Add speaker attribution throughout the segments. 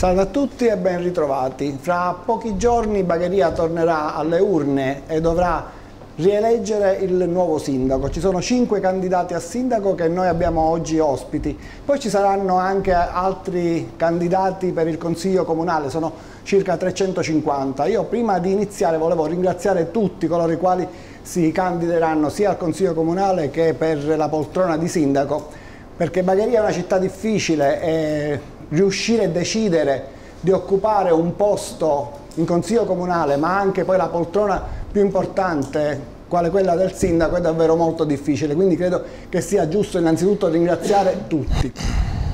Speaker 1: Salve a tutti e ben ritrovati. Fra pochi giorni Bagheria tornerà alle urne e dovrà rieleggere il nuovo sindaco. Ci sono cinque candidati a sindaco che noi abbiamo oggi ospiti. Poi ci saranno anche altri candidati per il Consiglio Comunale, sono circa 350. Io prima di iniziare volevo ringraziare tutti coloro i quali si candideranno sia al Consiglio Comunale che per la poltrona di sindaco, perché Bagheria è una città difficile e riuscire a decidere di occupare un posto in consiglio comunale, ma anche poi la poltrona più importante quale quella del sindaco è davvero molto difficile, quindi credo che sia giusto innanzitutto ringraziare tutti.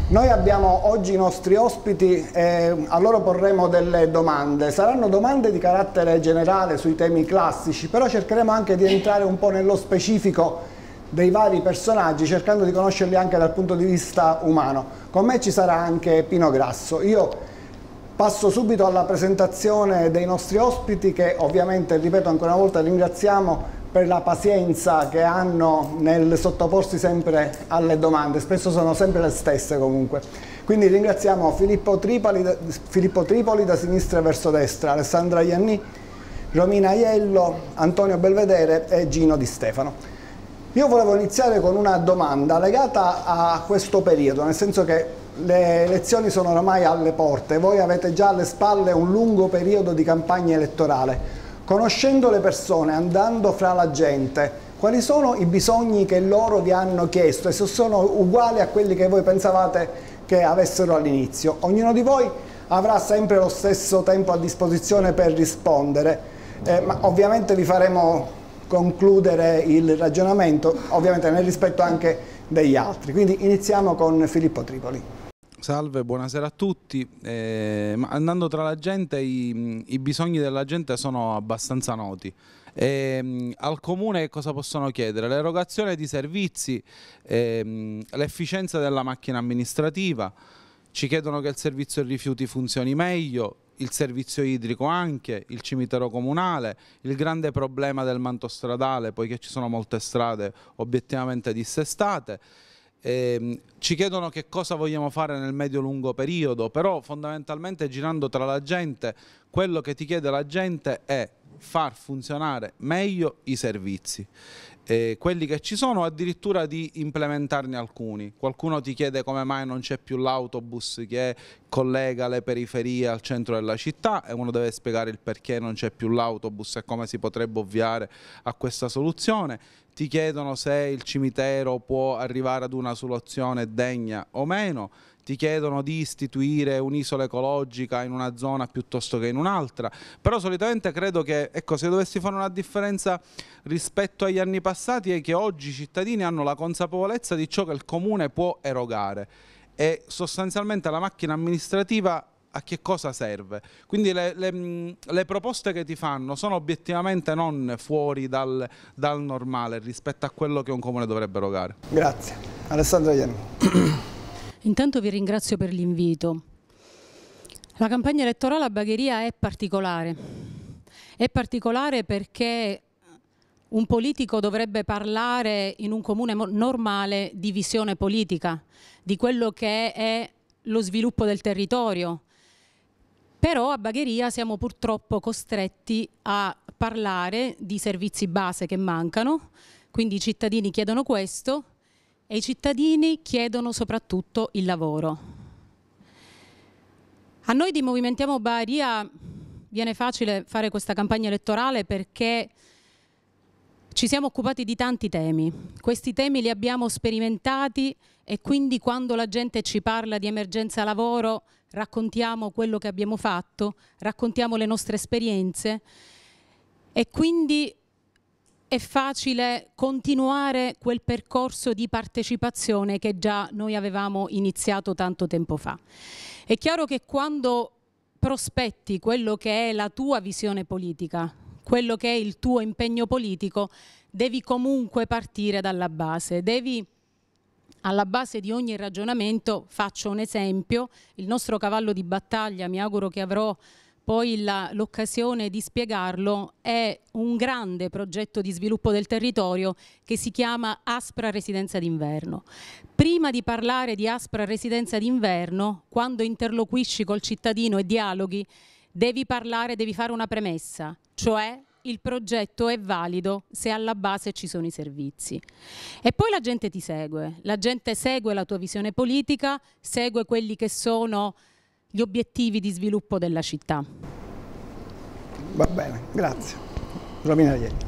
Speaker 1: Noi abbiamo oggi i nostri ospiti e a loro porremo delle domande. Saranno domande di carattere generale sui temi classici, però cercheremo anche di entrare un po' nello specifico dei vari personaggi cercando di conoscerli anche dal punto di vista umano. Con me ci sarà anche Pino Grasso. Io passo subito alla presentazione dei nostri ospiti che ovviamente, ripeto ancora una volta, ringraziamo per la pazienza che hanno nel sottoporsi sempre alle domande, spesso sono sempre le stesse comunque. Quindi ringraziamo Filippo Tripoli, Filippo Tripoli da sinistra verso destra, Alessandra Ianni, Romina Aiello, Antonio Belvedere e Gino Di Stefano. Io volevo iniziare con una domanda legata a questo periodo, nel senso che le elezioni sono ormai alle porte, voi avete già alle spalle un lungo periodo di campagna elettorale. Conoscendo le persone, andando fra la gente, quali sono i bisogni che loro vi hanno chiesto e se sono uguali a quelli che voi pensavate che avessero all'inizio. Ognuno di voi avrà sempre lo stesso tempo a disposizione per rispondere, eh, ma ovviamente vi faremo concludere il ragionamento, ovviamente nel rispetto anche degli altri. Quindi iniziamo con Filippo Tripoli.
Speaker 2: Salve, buonasera a tutti. Eh, andando tra la gente, i, i, bisogni della gente sono abbastanza noti. Eh, al comune cosa possono chiedere? L'erogazione di servizi, eh, l'efficienza della macchina amministrativa, ci chiedono che il servizio rifiuti funzioni meglio, il servizio idrico anche, il cimitero comunale, il grande problema del manto stradale, poiché ci sono molte strade obiettivamente dissestate. Eh, ci chiedono che cosa vogliamo fare nel medio-lungo periodo, però fondamentalmente girando tra la gente, quello che ti chiede la gente è far funzionare meglio i servizi eh, quelli che ci sono, addirittura di implementarne alcuni. Qualcuno ti chiede come mai non c'è più l'autobus che collega le periferie al centro della città e uno deve spiegare il perché non c'è più l'autobus e come si potrebbe ovviare a questa soluzione. Ti chiedono se il cimitero può arrivare ad una soluzione degna o meno ti chiedono di istituire un'isola ecologica in una zona piuttosto che in un'altra, però solitamente credo che ecco, se dovessi fare una differenza rispetto agli anni passati è che oggi i cittadini hanno la consapevolezza di ciò che il comune può erogare e sostanzialmente la macchina amministrativa a che cosa serve. Quindi le, le, le, proposte che ti fanno sono obiettivamente non fuori dal, dal normale rispetto a quello che un comune dovrebbe erogare. Grazie. Alessandro Ieni.
Speaker 3: Intanto vi ringrazio per l'invito. La campagna elettorale a Bagheria è particolare. È particolare perché un politico dovrebbe parlare in un comune normale di visione politica, di quello che è lo sviluppo del territorio. Però a Bagheria siamo purtroppo costretti a parlare di servizi base che mancano, quindi i cittadini chiedono questo e i cittadini chiedono soprattutto il lavoro. A noi di Movimentiamo Baria viene facile fare questa campagna elettorale perché ci siamo occupati di tanti temi, questi temi li abbiamo sperimentati e quindi quando la gente ci parla di emergenza lavoro raccontiamo quello che abbiamo fatto, raccontiamo le nostre esperienze e quindi è facile continuare quel percorso di partecipazione che già noi avevamo iniziato tanto tempo fa. È chiaro che quando prospetti quello che è la tua visione politica, quello che è il tuo impegno politico, devi comunque partire dalla base, devi alla base di ogni ragionamento, faccio un esempio, il nostro cavallo di battaglia, mi auguro che avrò poi l'occasione di spiegarlo è un grande progetto di sviluppo del territorio che si chiama Aspra Residenza d'inverno. Prima di parlare di Aspra Residenza d'inverno, quando interloquisci col cittadino e dialoghi, devi parlare, devi fare una premessa, cioè il progetto è valido se alla base ci sono i servizi. E poi la gente ti segue, la gente segue la tua visione politica, segue quelli che sono gli obiettivi di sviluppo della città.
Speaker 2: Va
Speaker 1: bene, grazie. Romina Ieri.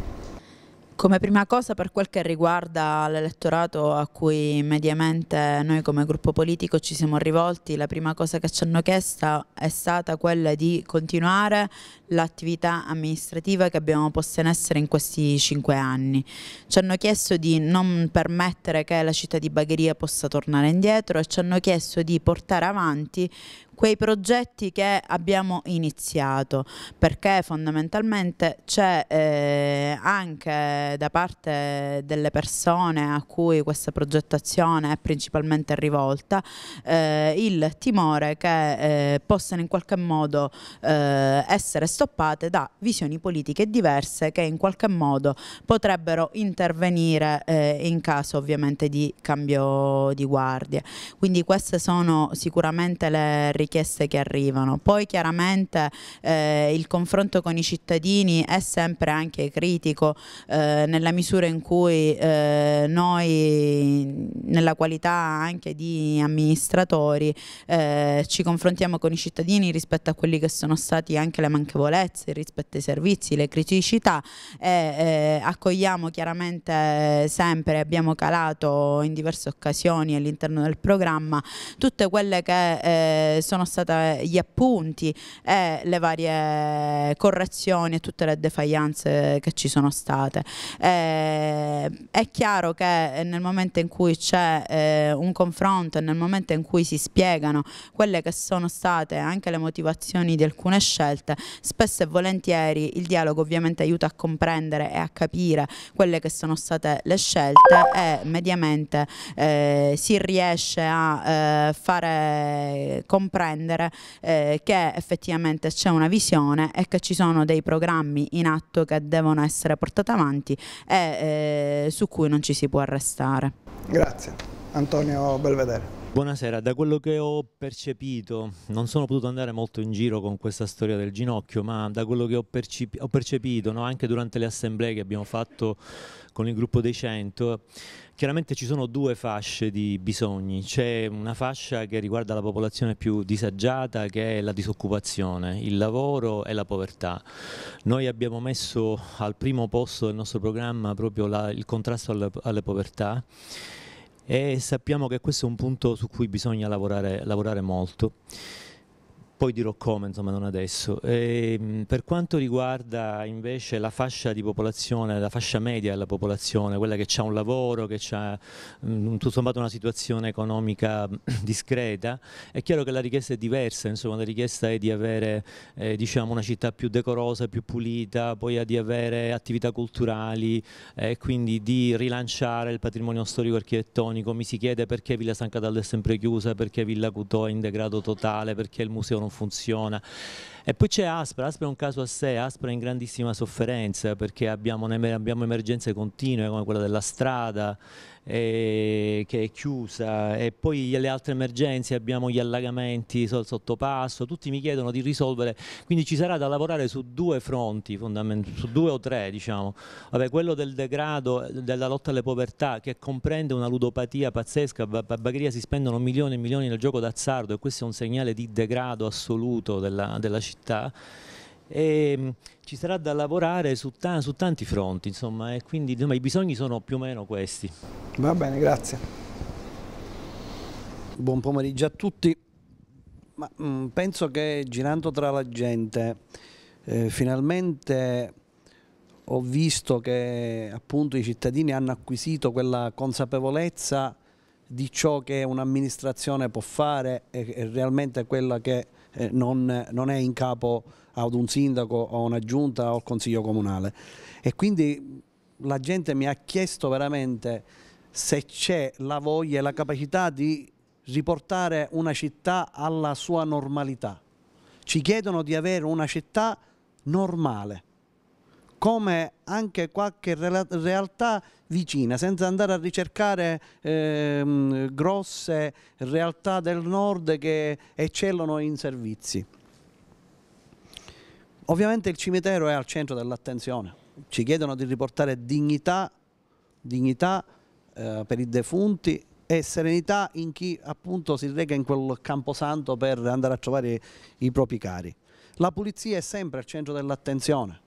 Speaker 4: Come prima cosa per quel che riguarda l'elettorato a cui mediamente noi come gruppo politico ci siamo rivolti, la prima cosa che ci hanno chiesto è stata quella di continuare l'attività amministrativa che abbiamo posto in essere in questi cinque anni. Ci hanno chiesto di non permettere che la città di Bagheria possa tornare indietro e ci hanno chiesto di portare avanti quei progetti che abbiamo iniziato, perché fondamentalmente c'è eh, anche da parte delle persone a cui questa progettazione è principalmente rivolta eh, il timore che eh, possano in qualche modo eh, essere stoppate da visioni politiche diverse che in qualche modo potrebbero intervenire eh, in caso ovviamente di cambio di guardie. Quindi queste sono sicuramente le richieste richieste che arrivano. Poi chiaramente eh, il confronto con i cittadini è sempre anche critico eh, nella misura in cui eh, noi nella qualità anche di amministratori eh, ci confrontiamo con i cittadini rispetto a quelli che sono stati anche le manchevolezze rispetto ai servizi, le criticità e eh, accogliamo chiaramente sempre, abbiamo calato in diverse occasioni all'interno del programma tutte quelle che eh, sono sono stati gli appunti e le varie correzioni e tutte le defaianze che ci sono state. Eh, è chiaro che nel momento in cui c'è eh, un confronto e nel momento in cui si spiegano quelle che sono state anche le motivazioni di alcune scelte, spesso e volentieri il dialogo ovviamente aiuta a comprendere e a capire quelle che sono state le scelte e mediamente eh, si riesce a eh, fare comprendere comprendere eh, che effettivamente c'è una visione e che ci sono dei programmi in atto che devono essere portati avanti e eh, su cui non ci si può arrestare.
Speaker 5: Grazie. Antonio Belvedere. Buonasera, da quello che ho percepito, non sono potuto andare molto in giro con questa storia del ginocchio, ma da quello che ho, percep ho percepito no, anche durante le assemblee che abbiamo fatto con il gruppo dei 100, chiaramente ci sono due fasce di bisogni, c'è una fascia che riguarda la popolazione più disagiata che è la disoccupazione, il lavoro e la povertà. Noi abbiamo messo al primo posto del nostro programma proprio la, il contrasto alle, alla povertà e sappiamo che questo è un punto su cui bisogna lavorare, lavorare molto poi dirò come, insomma non adesso. E, ehm, per quanto riguarda invece la fascia di popolazione, la fascia media della popolazione, quella che ha un lavoro, che ha mm, tutto sommato una situazione economica mm, discreta, è chiaro che la richiesta è diversa, insomma la richiesta è di avere eh, diciamo, una città più decorosa, più pulita, poi di avere attività culturali e eh, quindi di rilanciare il patrimonio storico architettonico. Mi si chiede perché Villa San Cataldo è sempre chiusa, perché Villa Cutò è in degrado totale, perché il museo non non funziona. E poi c'è Aspra, Aspra è un caso a sé, Aspra è in grandissima sofferenza perché abbiamo, abbiamo emergenze continue come quella della strada, eh, che è chiusa e poi le altre emergenze, abbiamo gli allagamenti sul sottopasso, tutti mi chiedono di risolvere, quindi ci sarà da lavorare su due fronti, su due o tre diciamo, Vabbè, quello del degrado, della lotta alle povertà che comprende una ludopatia pazzesca, a Bagheria si spendono milioni e milioni nel gioco d'azzardo e questo è un segnale di degrado assoluto della, della città e mm, ci sarà da lavorare su, ta su tanti fronti, insomma, e quindi insomma, i bisogni sono più o meno questi.
Speaker 1: Va bene, grazie.
Speaker 5: Buon pomeriggio a tutti.
Speaker 6: Ma, mh, mm, penso che girando tra la gente, eh, finalmente ho visto che appunto i cittadini hanno acquisito quella consapevolezza di ciò che un'amministrazione può fare e, e realmente quella che eh, non, non è in capo ad un sindaco o a una giunta o al consiglio comunale. E quindi la gente mi ha chiesto veramente se c'è la voglia e la capacità di riportare una città alla sua normalità. Ci chiedono di avere una città normale, come anche qualche realtà vicina, senza andare a ricercare ehm, grosse realtà del nord che eccellono in servizi. Ovviamente il cimitero è al centro dell'attenzione, ci chiedono di riportare dignità, dignità eh, per i defunti e serenità in chi appunto si reca in quel camposanto per andare a trovare i propri cari. La pulizia è sempre al centro dell'attenzione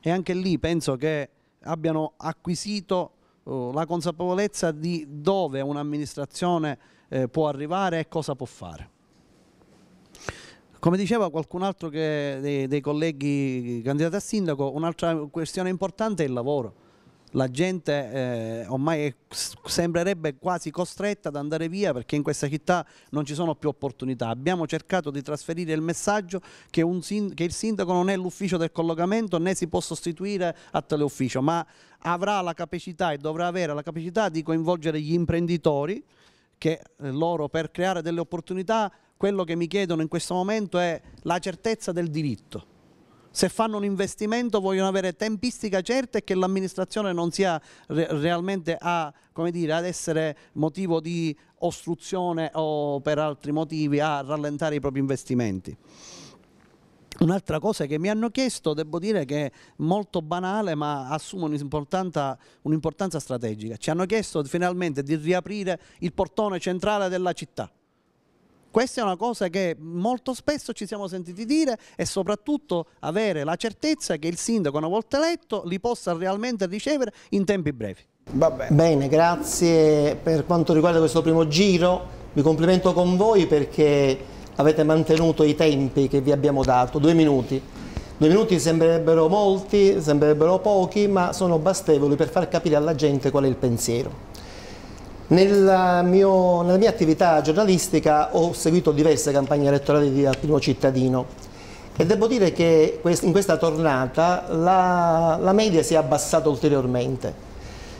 Speaker 6: e anche lì penso che abbiano acquisito eh, la consapevolezza di dove un'amministrazione eh, può arrivare e cosa può fare. Come diceva qualcun altro dei, dei colleghi candidati a sindaco, un'altra questione importante è il lavoro la gente eh, ormai è, sembrerebbe quasi costretta ad andare via perché in questa città non ci sono più opportunità. Abbiamo cercato di trasferire il messaggio che, sind che il sindaco non è l'ufficio del collocamento né si può sostituire a tale ufficio, ma avrà la capacità e dovrà avere la capacità di coinvolgere gli imprenditori che eh, loro per creare delle opportunità quello che mi chiedono in questo momento è la certezza del diritto. Se fanno un investimento vogliono avere tempistica certa e che l'amministrazione non sia re realmente a, dire, ad essere motivo di ostruzione o per altri motivi a rallentare i propri investimenti. Un'altra cosa che mi hanno chiesto, devo dire che è molto banale ma assume un'importanza un strategica, ci hanno chiesto finalmente di riaprire il portone centrale della città questa è una cosa che molto spesso ci siamo sentiti dire e soprattutto avere la certezza che il sindaco una volta eletto li possa realmente ricevere in tempi brevi. Va bene.
Speaker 7: bene, grazie per quanto riguarda questo primo giro, mi complimento con voi perché avete mantenuto i tempi che vi abbiamo dato, due minuti. Due minuti sembrerebbero molti, sembrerebbero pochi, ma sono bastevoli per far capire alla gente qual è il pensiero. Nella, mio, nella, mia attività giornalistica ho seguito diverse campagne elettorali di, al cittadino e devo dire che in questa tornata la, la media si è abbassata ulteriormente.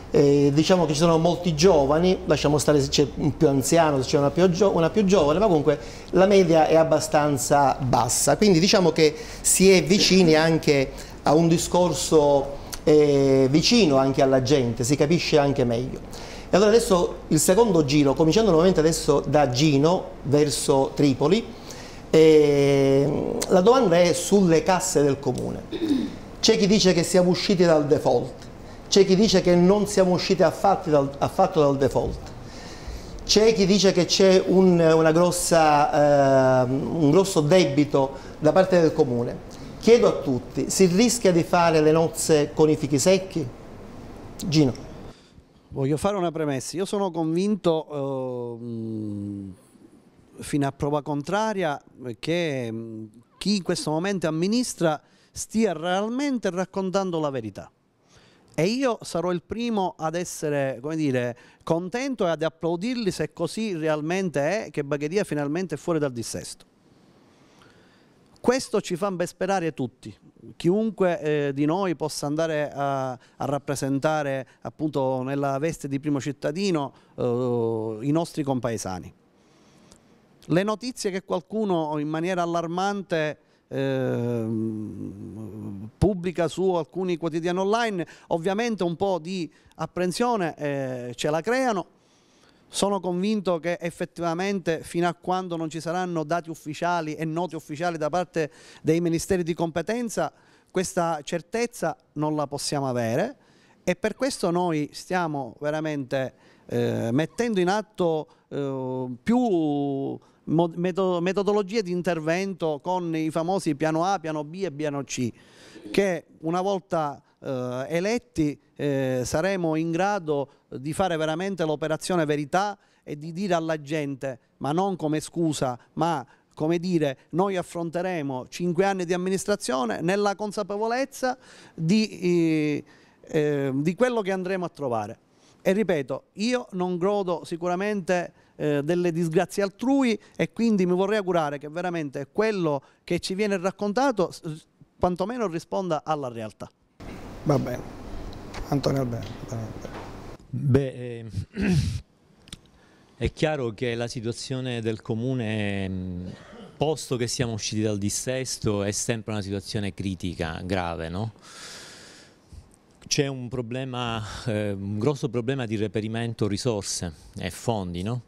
Speaker 7: Eh, diciamo che ci sono molti giovani, lasciamo stare se c'è un più anziano, se c'è una, una, più giovane, ma comunque la media è abbastanza bassa. Quindi diciamo che si è vicini anche a un discorso eh, vicino anche alla gente, si capisce anche meglio. E allora adesso il secondo giro, cominciando nuovamente adesso da Gino verso Tripoli, eh, la domanda è sulle casse del comune. C'è chi dice che siamo usciti dal default, c'è chi dice che non siamo usciti affatto dal, affatto dal default. C'è chi dice che c'è un, eh, un grosso debito da parte del comune. Chiedo a tutti, si rischia di fare le nozze con i fichi secchi? Gino. Voglio fare una
Speaker 6: premessa, io sono convinto eh, fino a prova contraria che mm, chi in questo momento amministra stia realmente raccontando la verità e io sarò il primo ad essere dire, contento e ad applaudirli se così realmente è che Bagheria finalmente è fuori dal dissesto. Questo ci fa ben sperare tutti, chiunque eh, di noi possa andare a, a, rappresentare appunto nella veste di primo cittadino eh, i nostri compaesani. Le notizie che qualcuno in maniera allarmante eh, pubblica su alcuni quotidiani online ovviamente un po' di apprensione eh, ce la creano, sono convinto che effettivamente fino a quando non ci saranno dati ufficiali e noti ufficiali da parte dei ministeri di competenza questa certezza non la possiamo avere e per questo noi stiamo veramente eh, mettendo in atto eh, più metodologie di intervento con i famosi piano A, piano B e piano C che una volta eh, eletti eh, saremo in grado di fare veramente l'operazione verità e di dire alla gente, ma non come scusa, ma come dire, noi affronteremo cinque anni di amministrazione nella consapevolezza di, eh, eh di quello che andremo a trovare. E ripeto, io non grodo sicuramente eh, delle disgrazie altrui e quindi mi vorrei augurare che veramente quello che ci viene raccontato quantomeno risponda alla realtà.
Speaker 1: Va bene, Antonio Alberto. Beh, ehm,
Speaker 5: è chiaro che la situazione del comune, mm, posto che siamo usciti dal dissesto, è sempre una situazione critica, grave, no? C'è un, eh, un grosso problema di reperimento risorse e fondi, no?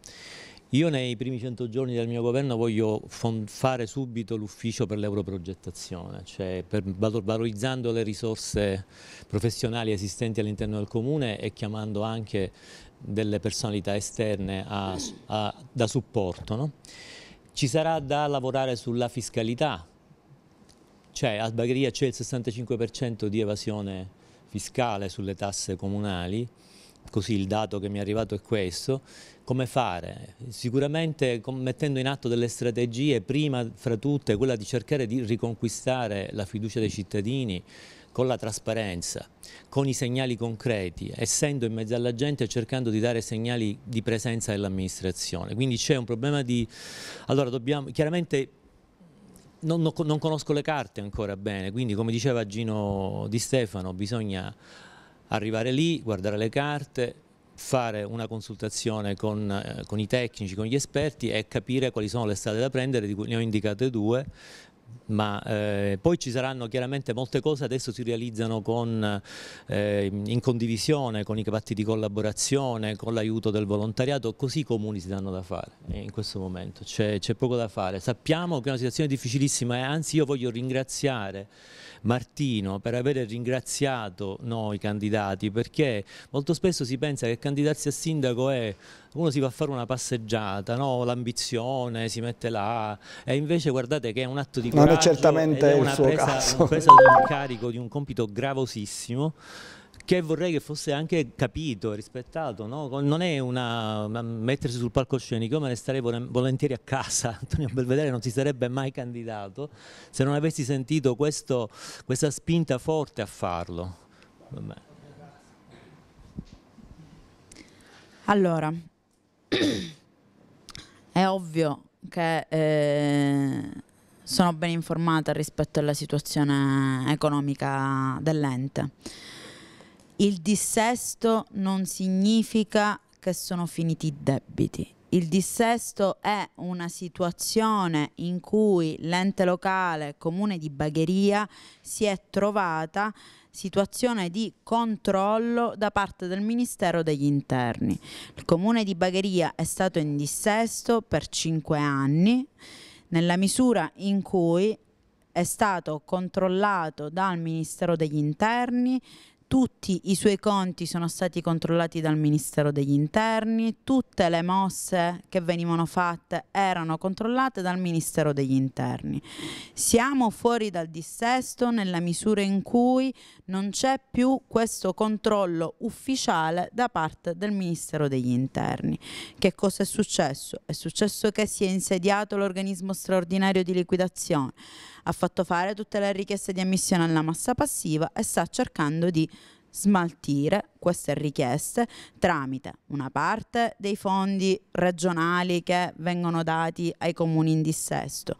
Speaker 5: Io nei primi 100 giorni del mio governo voglio fare subito l'ufficio per l'europrogettazione, cioè valorizzando le risorse professionali esistenti all'interno del comune e chiamando anche delle personalità esterne a, a, da supporto. No? Ci sarà da lavorare sulla fiscalità, cioè a Bagheria c'è il 65% di evasione fiscale sulle tasse comunali, così il dato che mi è arrivato è questo, come fare? Sicuramente mettendo in atto delle strategie, prima fra tutte quella di cercare di riconquistare la fiducia dei cittadini con la trasparenza, con i segnali concreti, essendo in mezzo alla gente e cercando di dare segnali di presenza dell'amministrazione. Quindi c'è un problema di... Allora dobbiamo... Chiaramente non, non conosco le carte ancora bene, quindi come diceva Gino Di Stefano bisogna arrivare lì, guardare le carte, fare una consultazione con, eh, con i tecnici, con gli esperti e capire quali sono le strade da prendere, di cui ne ho indicate due, ma eh, poi ci saranno chiaramente molte cose adesso si realizzano con, eh, in condivisione con i patti di collaborazione con l'aiuto del volontariato così i comuni si danno da fare eh, in questo momento c'è poco da fare sappiamo che è una situazione difficilissima e eh, anzi io voglio ringraziare Martino per aver ringraziato noi candidati perché molto spesso si pensa che candidarsi a sindaco è uno si va a fare una passeggiata, no? l'ambizione si mette là e invece guardate che è un atto di coraggio non è certamente è una il suo presa, caso. una presa di un carico di un compito gravosissimo che vorrei che fosse anche capito, e rispettato, no? non è una mettersi sul palcoscenico, io me ne starei volentieri a casa, Antonio Belvedere non si sarebbe mai candidato se non avessi sentito questo, questa spinta forte a farlo. Vabbè.
Speaker 4: Allora, è ovvio che eh, sono ben informata rispetto alla situazione economica dell'ente. Il dissesto non significa che sono finiti i debiti. Il dissesto è una situazione in cui l'ente locale comune di Bagheria si è trovata situazione di controllo da parte del Ministero degli Interni. Il comune di Bagheria è stato in dissesto per cinque anni nella misura in cui è stato controllato dal Ministero degli Interni tutti i suoi conti sono stati controllati dal Ministero degli Interni, tutte le mosse che venivano fatte erano controllate dal Ministero degli Interni. Siamo fuori dal dissesto nella misura in cui non c'è più questo controllo ufficiale da parte del Ministero degli Interni. Che cosa è successo? È successo che si è insediato l'organismo straordinario di liquidazione ha fatto fare tutte le richieste di ammissione alla massa passiva e sta cercando di smaltire queste richieste tramite una parte dei fondi regionali che vengono dati ai comuni in dissesto,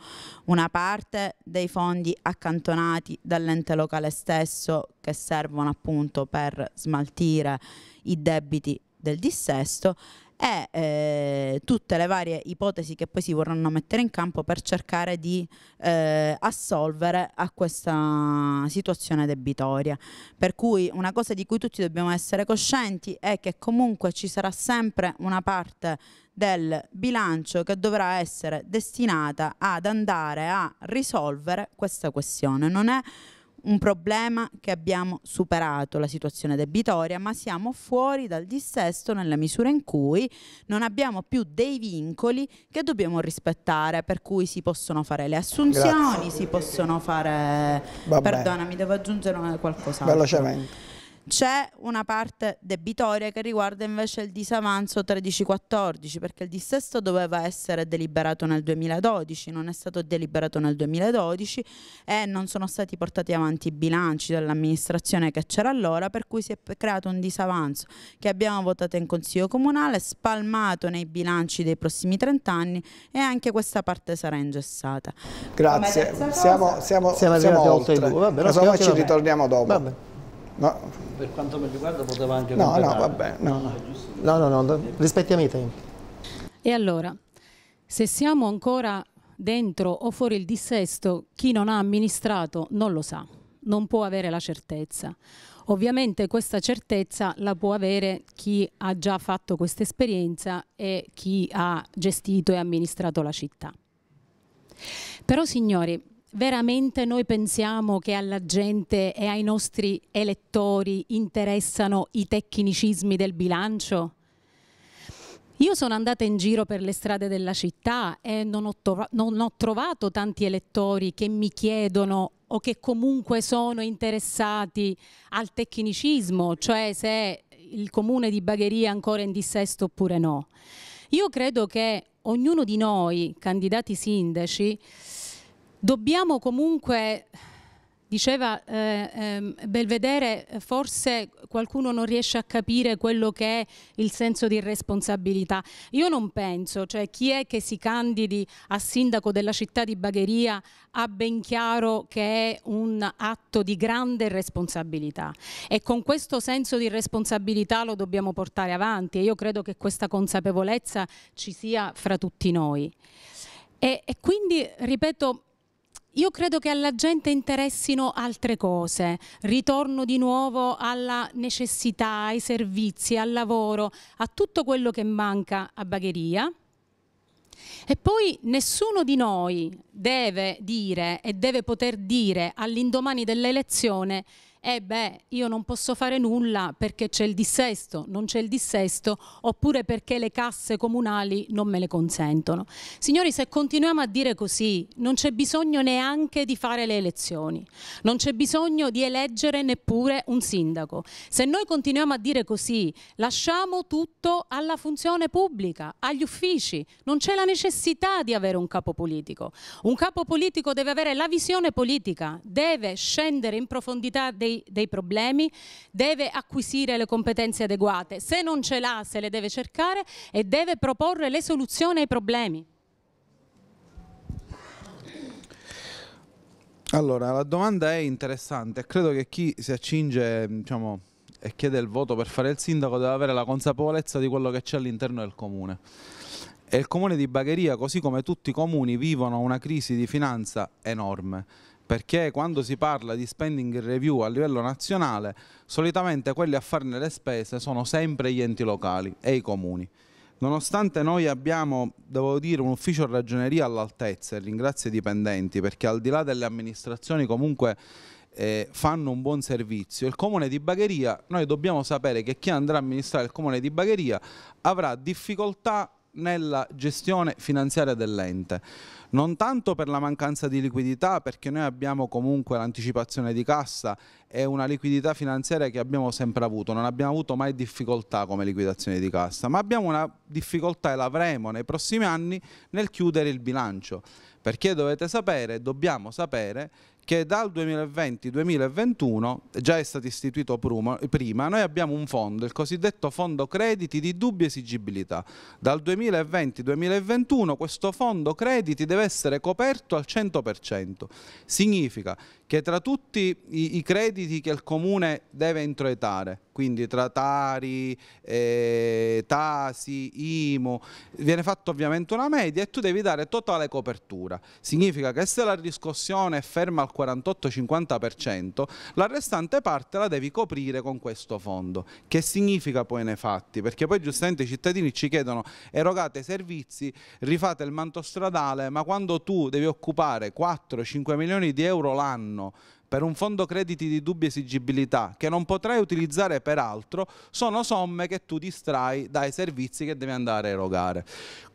Speaker 4: una parte dei fondi accantonati dall'ente locale stesso che servono appunto per smaltire i debiti del dissesto e eh, tutte le varie ipotesi che poi si vorranno mettere in campo per cercare di eh, assolvere a questa situazione debitoria. Per cui una cosa di cui tutti dobbiamo essere coscienti è che comunque ci sarà sempre una parte del bilancio che dovrà essere destinata ad andare a risolvere questa questione. Non è un problema che abbiamo superato la situazione debitoria, ma siamo fuori dal dissesto nella misura in cui non abbiamo più dei vincoli che dobbiamo rispettare, per cui si possono fare le assunzioni, Grazie. si possono fare... Vabbè. Perdona, mi devo aggiungere qualcosa. Velocemente. C'è una parte debitoria che riguarda invece il disavanzo 13-14 perché il dissesto doveva essere deliberato nel 2012, non è stato deliberato nel 2012 e non sono stati portati avanti i bilanci dell'amministrazione che c'era allora per cui si è creato un disavanzo che abbiamo votato in Consiglio Comunale, spalmato nei bilanci dei prossimi 30 anni e anche questa parte sarà ingessata. Grazie, siamo, siamo, siamo, siamo oltre, Vabbè, Casomai ci ritorniamo dopo. Vabbè. No.
Speaker 6: Per quanto mi riguarda poteva anche No, no, vabbè, no, no.
Speaker 4: No, no, no,
Speaker 7: rispettiamo i tempi.
Speaker 3: E allora, se siamo ancora dentro o fuori il dissesto, chi non ha amministrato non lo sa, non può avere la certezza. Ovviamente questa certezza la può avere chi ha già fatto questa esperienza e chi ha gestito e amministrato la città. Però signori, veramente noi pensiamo che alla gente e ai nostri elettori interessano i tecnicismi del bilancio? Io sono andata in giro per le strade della città e non ho, non ho, trovato tanti elettori che mi chiedono o che comunque sono interessati al tecnicismo, cioè se il comune di Bagheria è ancora in dissesto oppure no. Io credo che ognuno di noi, candidati sindaci, Dobbiamo comunque, diceva eh, eh, Belvedere, forse qualcuno non riesce a capire quello che è il senso di responsabilità. Io non penso, cioè chi è che si candidi a sindaco della città di Bagheria ha ben chiaro che è un atto di grande responsabilità e con questo senso di responsabilità lo dobbiamo portare avanti e io credo che questa consapevolezza ci sia fra tutti noi. e, e quindi, ripeto, io credo che alla gente interessino altre cose. Ritorno di nuovo alla necessità, ai servizi, al lavoro, a tutto quello che manca a Bagheria. E poi nessuno di noi deve dire e deve poter dire all'indomani dell'elezione eh beh, io non posso fare nulla perché c'è il dissesto, non c'è il dissesto, oppure perché le casse comunali non me le consentono. Signori, se continuiamo a dire così, non c'è bisogno neanche di fare le elezioni, non c'è bisogno di eleggere neppure un sindaco. Se noi continuiamo a dire così, lasciamo tutto alla funzione pubblica, agli uffici, non c'è la necessità di avere un capo politico. Un capo politico deve avere la visione politica, deve scendere in profondità dei dei, dei problemi, deve acquisire le competenze adeguate, se non ce l'ha se le deve cercare e deve proporre le soluzioni ai problemi.
Speaker 2: Allora, la domanda è interessante. Credo che chi si accinge diciamo, e chiede il voto per fare il sindaco deve avere la consapevolezza di quello che c'è all'interno del comune. E il comune di Bagheria, così come tutti i comuni, vivono una crisi di finanza enorme perché quando si parla di spending review a livello nazionale, solitamente quelli a farne le spese sono sempre gli enti locali e i comuni. Nonostante noi abbiamo, devo dire, un ufficio ragioneria all'altezza e ringrazio i dipendenti perché al di là delle amministrazioni comunque eh, fanno un buon servizio. Il comune di Bagheria, noi dobbiamo sapere che chi andrà a amministrare il comune di Bagheria avrà difficoltà nella gestione finanziaria dell'ente non tanto per la mancanza di liquidità, perché noi abbiamo comunque l'anticipazione di cassa e una liquidità finanziaria che abbiamo sempre avuto, non abbiamo avuto mai difficoltà come liquidazione di cassa, ma abbiamo una difficoltà e l'avremo nei prossimi anni nel chiudere il bilancio, perché dovete sapere, dobbiamo sapere che dal 2020-2021, già è stato istituito prima, noi abbiamo un fondo, il cosiddetto fondo crediti di dubbia esigibilità. Dal 2020-2021 questo fondo crediti deve essere coperto al 100%. Significa che tra tutti i, i crediti che il comune deve introitare, quindi tra Tari, eh, Tasi, IMU, viene fatta ovviamente una media e tu devi dare totale copertura. Significa che se la riscossione è ferma al 40%, 48-50%, la restante parte la devi coprire con questo fondo. Che significa poi nei fatti? Perché poi giustamente i cittadini ci chiedono erogate servizi, rifate il manto stradale, ma quando tu devi occupare 4-5 milioni di euro l'anno per un fondo crediti di dubbia esigibilità che non potrai utilizzare per altro, sono somme che tu distrai dai servizi che devi andare a erogare.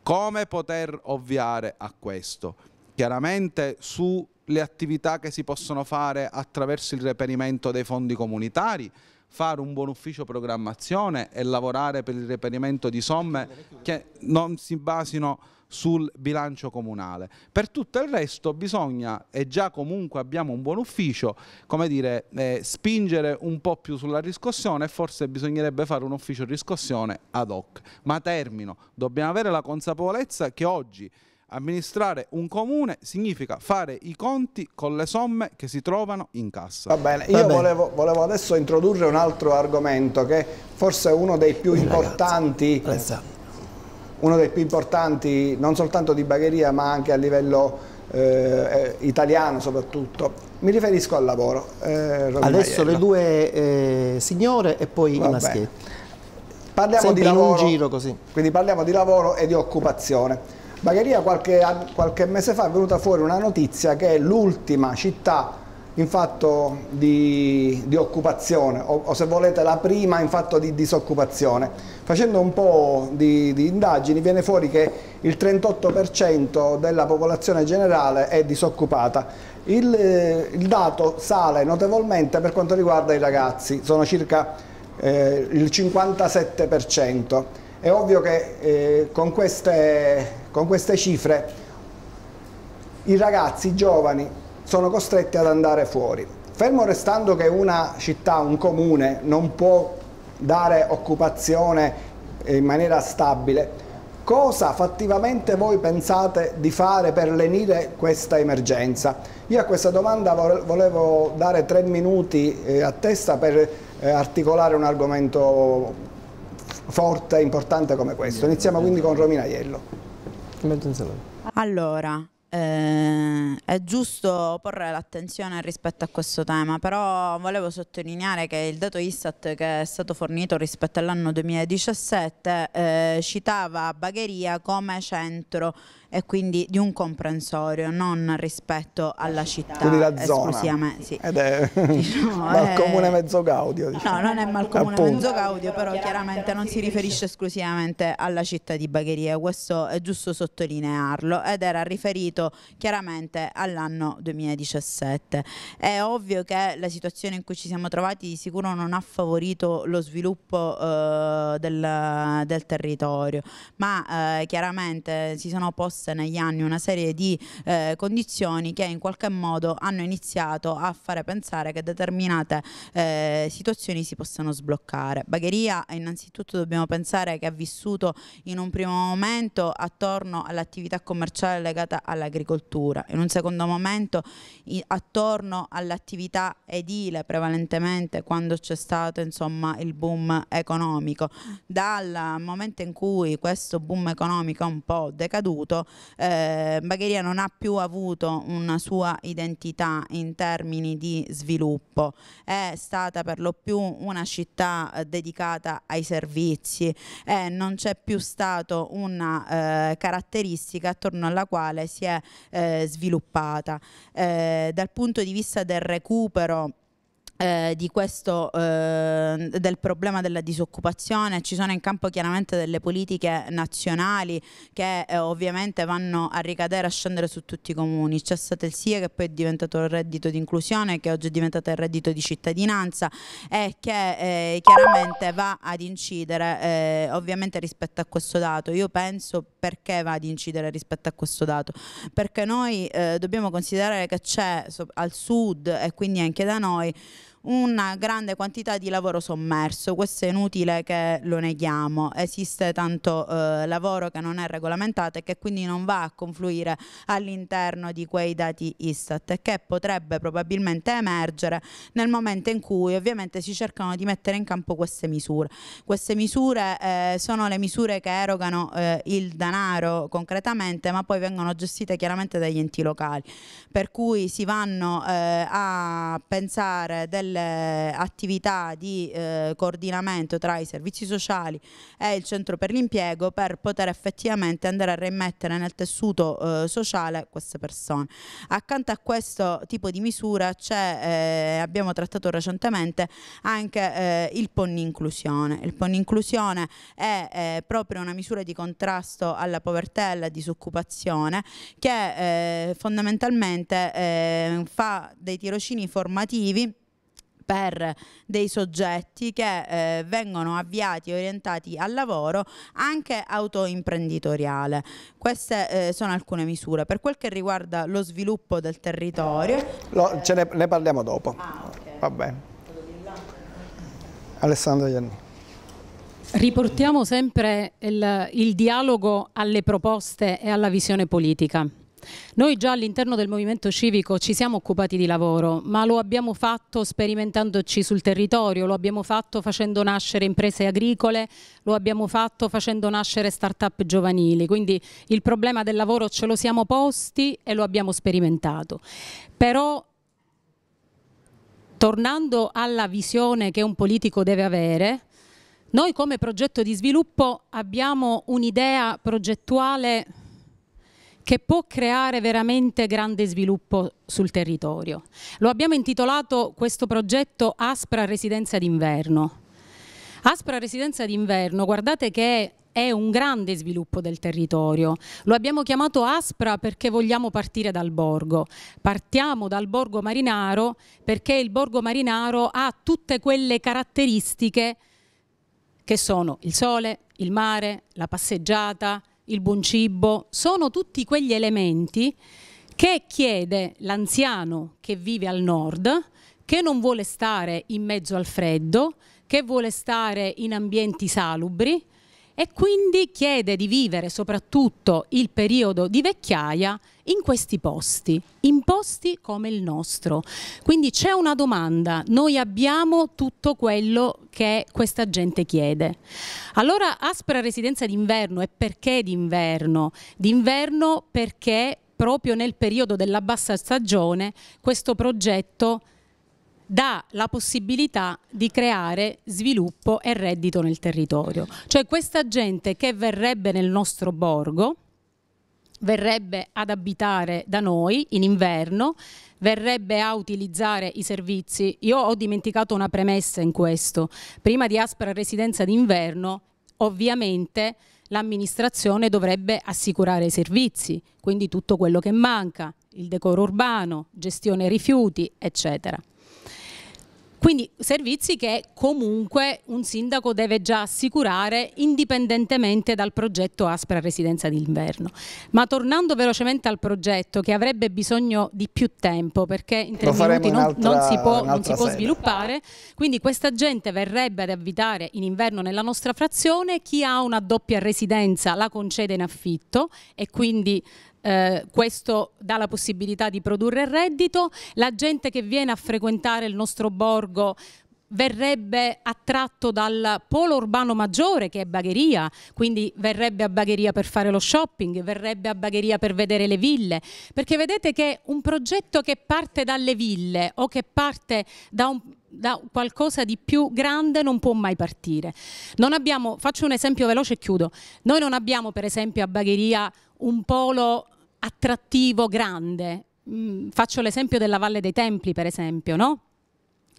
Speaker 2: Come poter ovviare a questo? Chiaramente su le attività che si possono fare attraverso il reperimento dei fondi comunitari, fare un buon ufficio programmazione e lavorare per il reperimento di somme che non si basino sul bilancio comunale. Per tutto il resto bisogna, e già comunque abbiamo un buon ufficio, come dire, eh, spingere un po' più sulla riscossione e forse bisognerebbe fare un ufficio riscossione ad hoc. Ma termino, dobbiamo avere la consapevolezza che oggi Amministrare un comune significa fare i conti con le somme che si trovano in cassa. Va bene, io Va bene. Volevo,
Speaker 1: volevo, adesso introdurre un altro argomento che forse è uno dei più importanti, uno dei più importanti non soltanto di Bagheria ma anche a livello eh, eh italiano soprattutto. Mi riferisco al lavoro. Eh, Adesso le due eh, signore e poi Va i maschietti.
Speaker 7: Bene. Parliamo Sempre di lavoro, in un giro così.
Speaker 1: Quindi parliamo di lavoro e di occupazione. Bagheria qualche, qualche mese fa è venuta fuori una notizia che è l'ultima città in fatto di, di occupazione o, o, se volete la prima in fatto di disoccupazione. Facendo un po' di, di indagini viene fuori che il 38% della popolazione generale è disoccupata. Il, il, dato sale notevolmente per quanto riguarda i ragazzi, sono circa eh, il 57%. È ovvio che eh, con, queste, con queste cifre i ragazzi, i giovani, sono costretti ad andare fuori. Fermo restando che una città, un comune, non può dare occupazione in maniera stabile, cosa fattivamente voi pensate di fare per lenire questa emergenza? Io a questa domanda volevo dare tre minuti eh, a testa per eh, articolare un argomento forte e importante come questo. Iniziamo quindi con Romina Iello.
Speaker 4: Allora, eh, è giusto porre l'attenzione rispetto a questo tema, però volevo sottolineare che il dato ISAT che è stato fornito rispetto all'anno 2017 eh, citava Bagheria come centro e quindi di un comprensorio, non rispetto alla città. Quindi la zona. Sì. Ed è diciamo, Malcomune è... Mezzo
Speaker 1: Gaudio. Diciamo. No, non è Malcomune Appunto. Mezzo Gaudio,
Speaker 4: però chiaramente non si riferisce esclusivamente alla città di Bagheria, questo è giusto sottolinearlo, ed era riferito chiaramente all'anno 2017. È ovvio che la situazione in cui ci siamo trovati di sicuro non ha favorito lo sviluppo eh, del, del, territorio, ma eh, chiaramente si sono posti imposte negli anni una serie di eh, condizioni che in qualche modo hanno iniziato a fare pensare che determinate eh, situazioni si possano sbloccare. Bagheria innanzitutto dobbiamo pensare che ha vissuto in un primo momento attorno all'attività commerciale legata all'agricoltura, in un secondo momento attorno all'attività edile prevalentemente quando c'è stato insomma, il boom economico. Dal momento in cui questo boom economico è un po' decaduto eh, Bagheria non ha più avuto una sua identità in termini di sviluppo, è stata per lo più una città eh, dedicata ai servizi e non c'è più stata una eh, caratteristica attorno alla quale si è eh, sviluppata. Eh, dal punto di vista del recupero eh, di questo, eh, del problema della disoccupazione, ci sono in campo chiaramente delle politiche nazionali che eh, ovviamente vanno a ricadere, a scendere su tutti i comuni, c'è stato il SIE che poi è diventato il reddito di inclusione, che oggi è diventato il reddito di cittadinanza e che eh, chiaramente va ad incidere eh, ovviamente rispetto a questo dato, io penso perché va ad incidere rispetto a questo dato, perché noi eh, dobbiamo considerare che c'è so, al sud e quindi anche da noi una grande quantità di lavoro sommerso, questo è inutile che lo neghiamo, esiste tanto eh, lavoro che non è regolamentato e che quindi non va a confluire all'interno di quei dati Istat e che potrebbe probabilmente emergere nel momento in cui ovviamente si cercano di mettere in campo queste misure. Queste misure eh, sono le misure che erogano eh, il denaro concretamente ma poi vengono gestite chiaramente dagli enti locali, per cui si vanno eh, a pensare delle delle attività di eh, coordinamento tra i servizi sociali e il centro per l'impiego per poter effettivamente andare a rimettere nel tessuto eh, sociale queste persone. Accanto a questo tipo di misura eh, abbiamo trattato recentemente anche eh, il PON inclusione. Il PON inclusione è eh, proprio una misura di contrasto alla povertà e alla disoccupazione che eh, fondamentalmente fa dei tirocini formativi per dei soggetti che eh, vengono avviati e orientati al lavoro anche autoimprenditoriale. Queste eh, sono alcune misure. Per quel che riguarda lo sviluppo del territorio...
Speaker 1: No, ce ne, ne, parliamo dopo. Ah, okay. Va bene. Alessandro Ianni.
Speaker 3: Riportiamo sempre il, il dialogo alle proposte e alla visione politica. Noi già all'interno del movimento civico ci siamo occupati di lavoro, ma lo abbiamo fatto sperimentandoci sul territorio, lo abbiamo fatto facendo nascere imprese agricole, lo abbiamo fatto facendo nascere start-up giovanili, quindi il problema del lavoro ce lo siamo posti e lo abbiamo sperimentato. Però tornando alla visione che un politico deve avere, noi come progetto di sviluppo abbiamo un'idea progettuale che può creare veramente grande sviluppo sul territorio. Lo abbiamo intitolato questo progetto Aspra Residenza d'Inverno. Aspra Residenza d'Inverno, guardate che è un grande sviluppo del territorio. Lo abbiamo chiamato Aspra perché vogliamo partire dal borgo. Partiamo dal borgo marinaro perché il borgo marinaro ha tutte quelle caratteristiche che sono il sole, il mare, la passeggiata, il buon cibo, sono tutti quegli elementi che chiede l'anziano che vive al nord, che non vuole stare in mezzo al freddo, che vuole stare in ambienti salubri e quindi chiede di vivere soprattutto il periodo di vecchiaia in questi posti, in posti come il nostro. Quindi c'è una domanda, noi abbiamo tutto quello che questa gente chiede. Allora aspra residenza d'inverno e perché d'inverno? D'inverno perché proprio nel periodo della bassa stagione questo progetto dà la possibilità di creare sviluppo e reddito nel territorio. Cioè questa gente che verrebbe nel nostro borgo verrebbe ad abitare da noi in inverno, verrebbe a utilizzare i servizi. Io ho dimenticato una premessa in questo. Prima di aspra residenza d'inverno, ovviamente l'amministrazione dovrebbe assicurare i servizi, quindi tutto quello che manca, il decoro urbano, gestione rifiuti, eccetera. Quindi servizi che comunque un sindaco deve già assicurare indipendentemente dal progetto Aspra Residenza d'inverno. Ma tornando velocemente al progetto che avrebbe bisogno di più tempo perché in tre minuti non, non, si può, non si può sviluppare, quindi questa gente verrebbe ad abitare in inverno nella nostra frazione, chi ha una doppia residenza la concede in affitto e quindi eh, questo dà la possibilità di produrre reddito, la gente che viene a frequentare il nostro borgo verrebbe attratto dal polo urbano maggiore che è Bagheria, quindi verrebbe a Bagheria per fare lo shopping, verrebbe a Bagheria per vedere le ville, perché vedete che un progetto che parte dalle ville o che parte da un da qualcosa di più grande non può mai partire. Abbiamo, faccio un esempio veloce e chiudo. Noi non abbiamo per esempio a Bagheria un polo attrattivo grande. Mm, faccio l'esempio della Valle dei Templi, per esempio, no?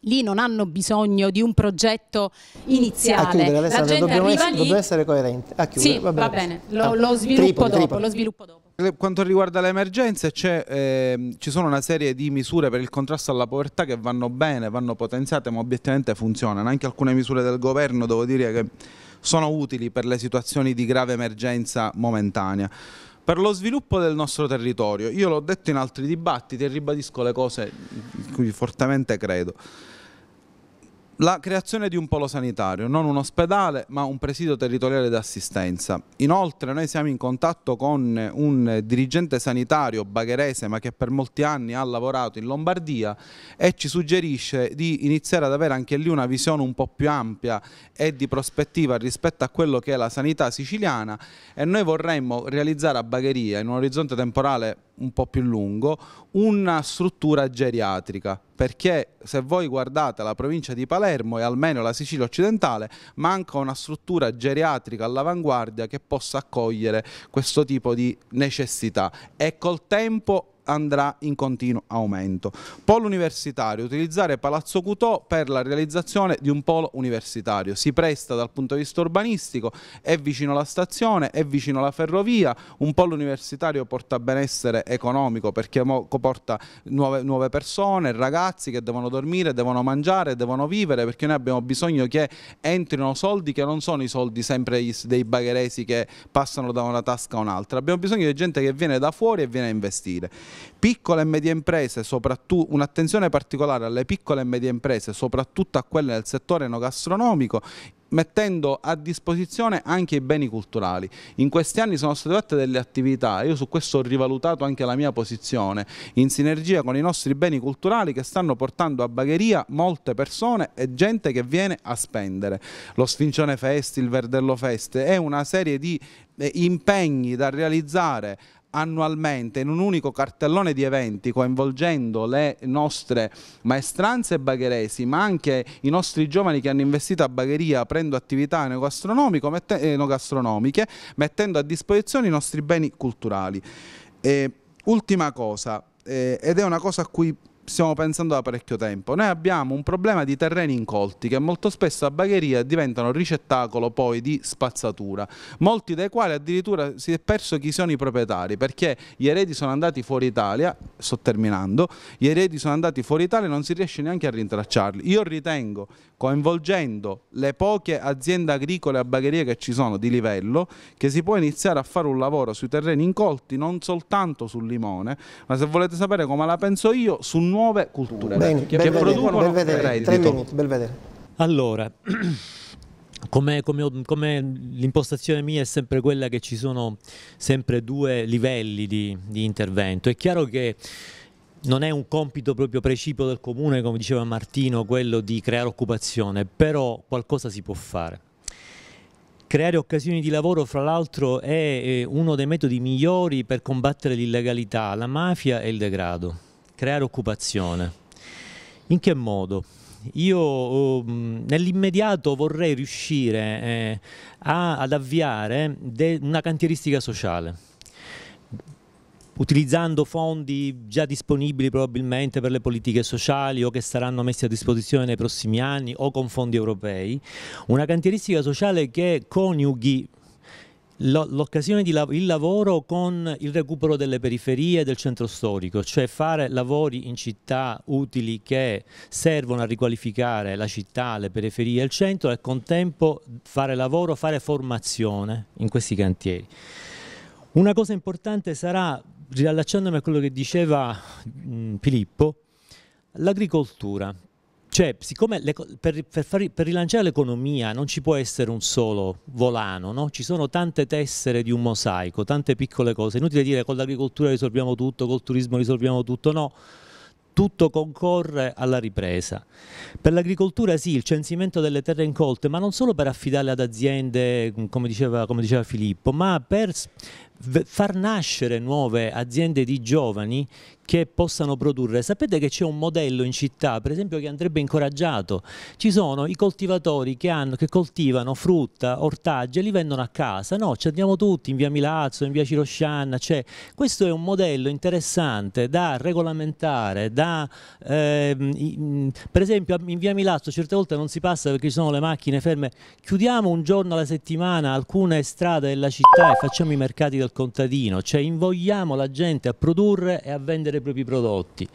Speaker 3: lì non hanno bisogno di un progetto iniziale. A Chiudere, adesso, la gente dobbiamo, essere, lì... dobbiamo essere
Speaker 7: coerenti.
Speaker 2: A sì, va bene. Va bene. Lo, ah. lo, sviluppo tripoli, dopo, tripoli. lo, sviluppo dopo, Quanto riguarda le emergenze, eh, ci sono una serie di misure per il contrasto alla povertà che vanno bene, vanno potenziate, ma obiettivamente funzionano. Anche alcune misure del governo, devo dire che sono utili per le situazioni di grave emergenza momentanea per lo sviluppo del nostro territorio. Io l'ho detto in altri dibattiti e ribadisco le cose in cui fortemente credo la creazione di un polo sanitario, non un ospedale ma un presidio territoriale d'assistenza. Inoltre noi siamo in contatto con un dirigente sanitario bagherese ma che per molti anni ha lavorato in Lombardia e ci suggerisce di iniziare ad avere anche lì una visione un po' più ampia e di prospettiva rispetto a quello che è la sanità siciliana e noi vorremmo realizzare a Bagheria in un orizzonte temporale un po' più lungo, una struttura geriatrica, perché se voi guardate la provincia di Palermo e almeno la Sicilia occidentale, manca una struttura geriatrica all'avanguardia che possa accogliere questo tipo di necessità e col tempo andrà in continuo aumento. Polo universitario, utilizzare Palazzo Cutò per la realizzazione di un polo universitario, si presta dal punto di vista urbanistico, è vicino alla stazione, è vicino alla ferrovia, un polo universitario porta benessere economico perché porta nuove, nuove persone, ragazzi che devono dormire, devono mangiare, devono vivere perché noi abbiamo bisogno che entrino soldi che non sono i soldi sempre dei bagheresi che passano da una tasca a un'altra, abbiamo bisogno di gente che viene da fuori e viene a investire. Piccole e medie imprese, soprattutto un'attenzione particolare alle piccole e medie imprese, soprattutto a quelle del settore enogastronomico, mettendo a disposizione anche i beni culturali. In questi anni sono state fatte delle attività, io su questo ho rivalutato anche la mia posizione, in sinergia con i nostri beni culturali che stanno portando a Bagheria molte persone e gente che viene a spendere. Lo Sfincione Fest, il Verdello Fest, è una serie di eh, impegni da realizzare annualmente in un unico cartellone di eventi coinvolgendo le nostre maestranze bagheresi ma anche i nostri giovani che hanno investito a bagheria aprendo attività enogastronomiche mettendo a disposizione i nostri beni culturali. E, ultima cosa eh, ed è una cosa a cui stiamo pensando da parecchio tempo. Noi abbiamo un problema di terreni incolti che molto spesso a bagheria diventano ricettacolo poi di spazzatura, molti dei quali addirittura si è perso chi sono i proprietari perché gli eredi sono andati fuori Italia, sto terminando, gli eredi sono andati fuori Italia e non si riesce neanche a rintracciarli. Io ritengo coinvolgendo le poche aziende agricole a bagherie che ci sono di livello, che si può iniziare a fare un lavoro sui terreni incolti, non soltanto sul limone, ma se volete sapere
Speaker 5: come la penso io, su nuove culture Bene, che bel producono bel vedere, Tre minuti, bel vedere. Allora, come, come, come l'impostazione mia è sempre quella che ci sono sempre due livelli di, di intervento. È chiaro che non è un compito proprio precipuo del comune, come diceva Martino, quello di creare occupazione, però qualcosa si può fare. Creare occasioni di lavoro, fra l'altro, è eh, uno dei metodi migliori per combattere l'illegalità, la mafia e il degrado. Creare occupazione. In che modo? Io mm, nell'immediato vorrei riuscire eh, a, ad avviare una cantieristica sociale utilizzando fondi già disponibili probabilmente per le politiche sociali o che saranno messi a disposizione nei prossimi anni o con fondi europei, una cantieristica sociale che coniughi l'occasione di lav il lavoro con il recupero delle periferie e del centro storico, cioè fare lavori in città utili che servono a riqualificare la città, le periferie, e il centro e al contempo fare lavoro, fare formazione in questi cantieri. Una cosa importante sarà riallacciandomi a quello che diceva mh, mm, Filippo, l'agricoltura. Cioè, siccome le, per, per, far, per, rilanciare l'economia non ci può essere un solo volano, no? ci sono tante tessere di un mosaico, tante piccole cose. Inutile dire che con l'agricoltura risolviamo tutto, col turismo risolviamo tutto, no tutto concorre alla ripresa. Per l'agricoltura sì, il censimento delle terre incolte, ma non solo per affidarle ad aziende, come diceva, come diceva Filippo, ma per far nascere nuove aziende di giovani che possano produrre. Sapete che c'è un modello in città, per esempio, che andrebbe incoraggiato. Ci sono i coltivatori che, hanno, che coltivano frutta, ortaggi e li vendono a casa. No, ci andiamo tutti in via Milazzo, in via Ciroscianna. Cioè, questo è un modello interessante da regolamentare, da, eh, per esempio in via Milazzo certe volte non si passa perché ci sono le macchine ferme. Chiudiamo un giorno alla settimana alcune strade della città e facciamo i mercati del contadino, cioè invogliamo la gente a produrre e a vendere vendere i propri prodotti.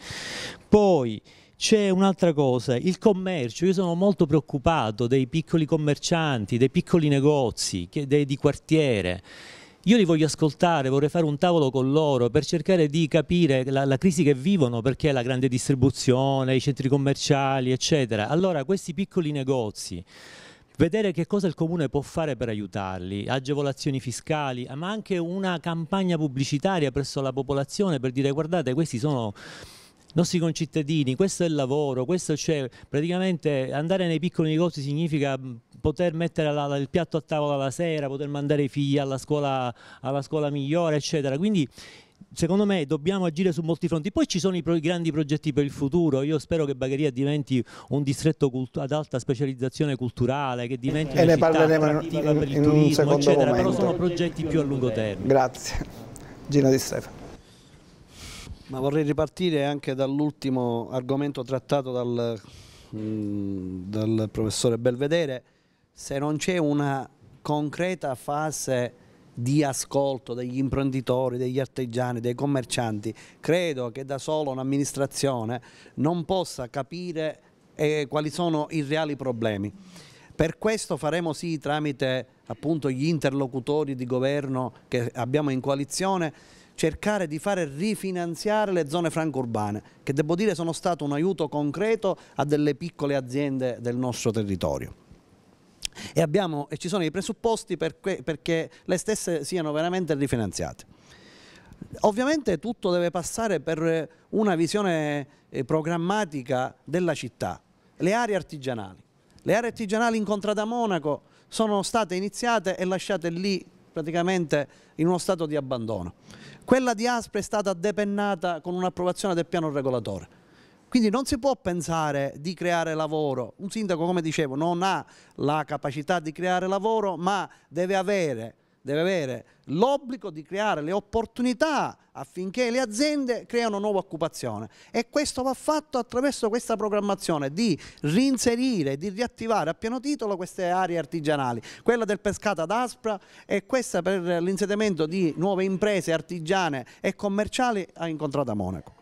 Speaker 5: Poi c'è un'altra cosa, il commercio, io sono molto preoccupato dei piccoli commercianti, dei piccoli negozi, dei, di quartiere. Io li voglio ascoltare, vorrei fare un tavolo con loro per cercare di capire la, la, crisi che vivono, perché la grande distribuzione, i centri commerciali, eccetera. Allora, questi piccoli negozi vedere che cosa il comune può fare per aiutarli, agevolazioni fiscali, ma anche una campagna pubblicitaria presso la popolazione per dire guardate questi sono nostri concittadini, questo è il lavoro, questo c'è, praticamente andare nei piccoli negozi significa poter mettere la, la, il piatto a tavola la sera, poter mandare i figli alla scuola, alla scuola migliore, eccetera. Quindi secondo me dobbiamo agire su molti fronti. Poi ci sono i, pro, grandi progetti per il futuro. Io spero che Bagheria diventi un distretto ad alta specializzazione culturale, che diventi e una città in, in, per il in turismo, eccetera. Momento. Però sono progetti più a lungo termine.
Speaker 1: Grazie. Gino Di Stefano.
Speaker 5: Ma vorrei ripartire
Speaker 6: anche dall'ultimo argomento trattato dal,
Speaker 1: mm, dal
Speaker 6: professore Belvedere. Se non c'è una concreta fase di ascolto degli imprenditori, degli artigiani, dei commercianti, credo che da solo un'amministrazione non possa capire eh, quali sono i reali problemi. Per questo faremo sì tramite appunto, gli interlocutori di governo che abbiamo in coalizione cercare di fare rifinanziare le zone franco urbane che devo dire sono stato un aiuto concreto a delle piccole aziende del nostro territorio e, abbiamo, e ci sono i presupposti per que, perché le stesse siano veramente rifinanziate. Ovviamente tutto deve passare per una visione eh, programmatica della città, le aree artigianali. Le aree artigianali in a Monaco sono state iniziate e lasciate lì praticamente in uno stato di abbandono. Quella di Aspre è stata depennata con un'approvazione del piano regolatore. Quindi non si può pensare di creare lavoro. Un sindaco, come dicevo, non ha la capacità di creare lavoro, ma deve avere deve avere l'obbligo di creare le opportunità affinché le aziende creano nuova occupazione e questo va fatto attraverso questa programmazione di reinserire, di riattivare a pieno titolo queste aree artigianali, quella del pescato ad Aspra e questa per l'insediamento di nuove imprese artigiane e commerciali a Incontrata Monaco.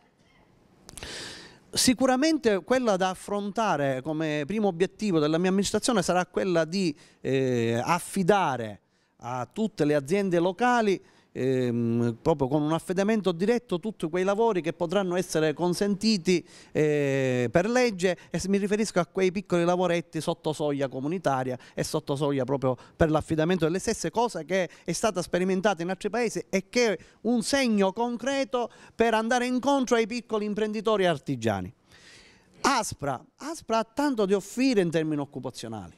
Speaker 6: Sicuramente quella da affrontare come primo obiettivo della mia amministrazione sarà quella di eh, affidare a tutte le aziende locali ehm, proprio con un affidamento diretto tutti quei lavori che potranno essere consentiti eh, per legge e mi riferisco a quei piccoli lavoretti sotto soglia comunitaria e sotto soglia proprio per l'affidamento delle stesse, cose che è stata sperimentata in altri paesi e che è un segno concreto per andare incontro ai piccoli imprenditori artigiani. Aspra, Aspra ha tanto di offrire in termini occupazionali,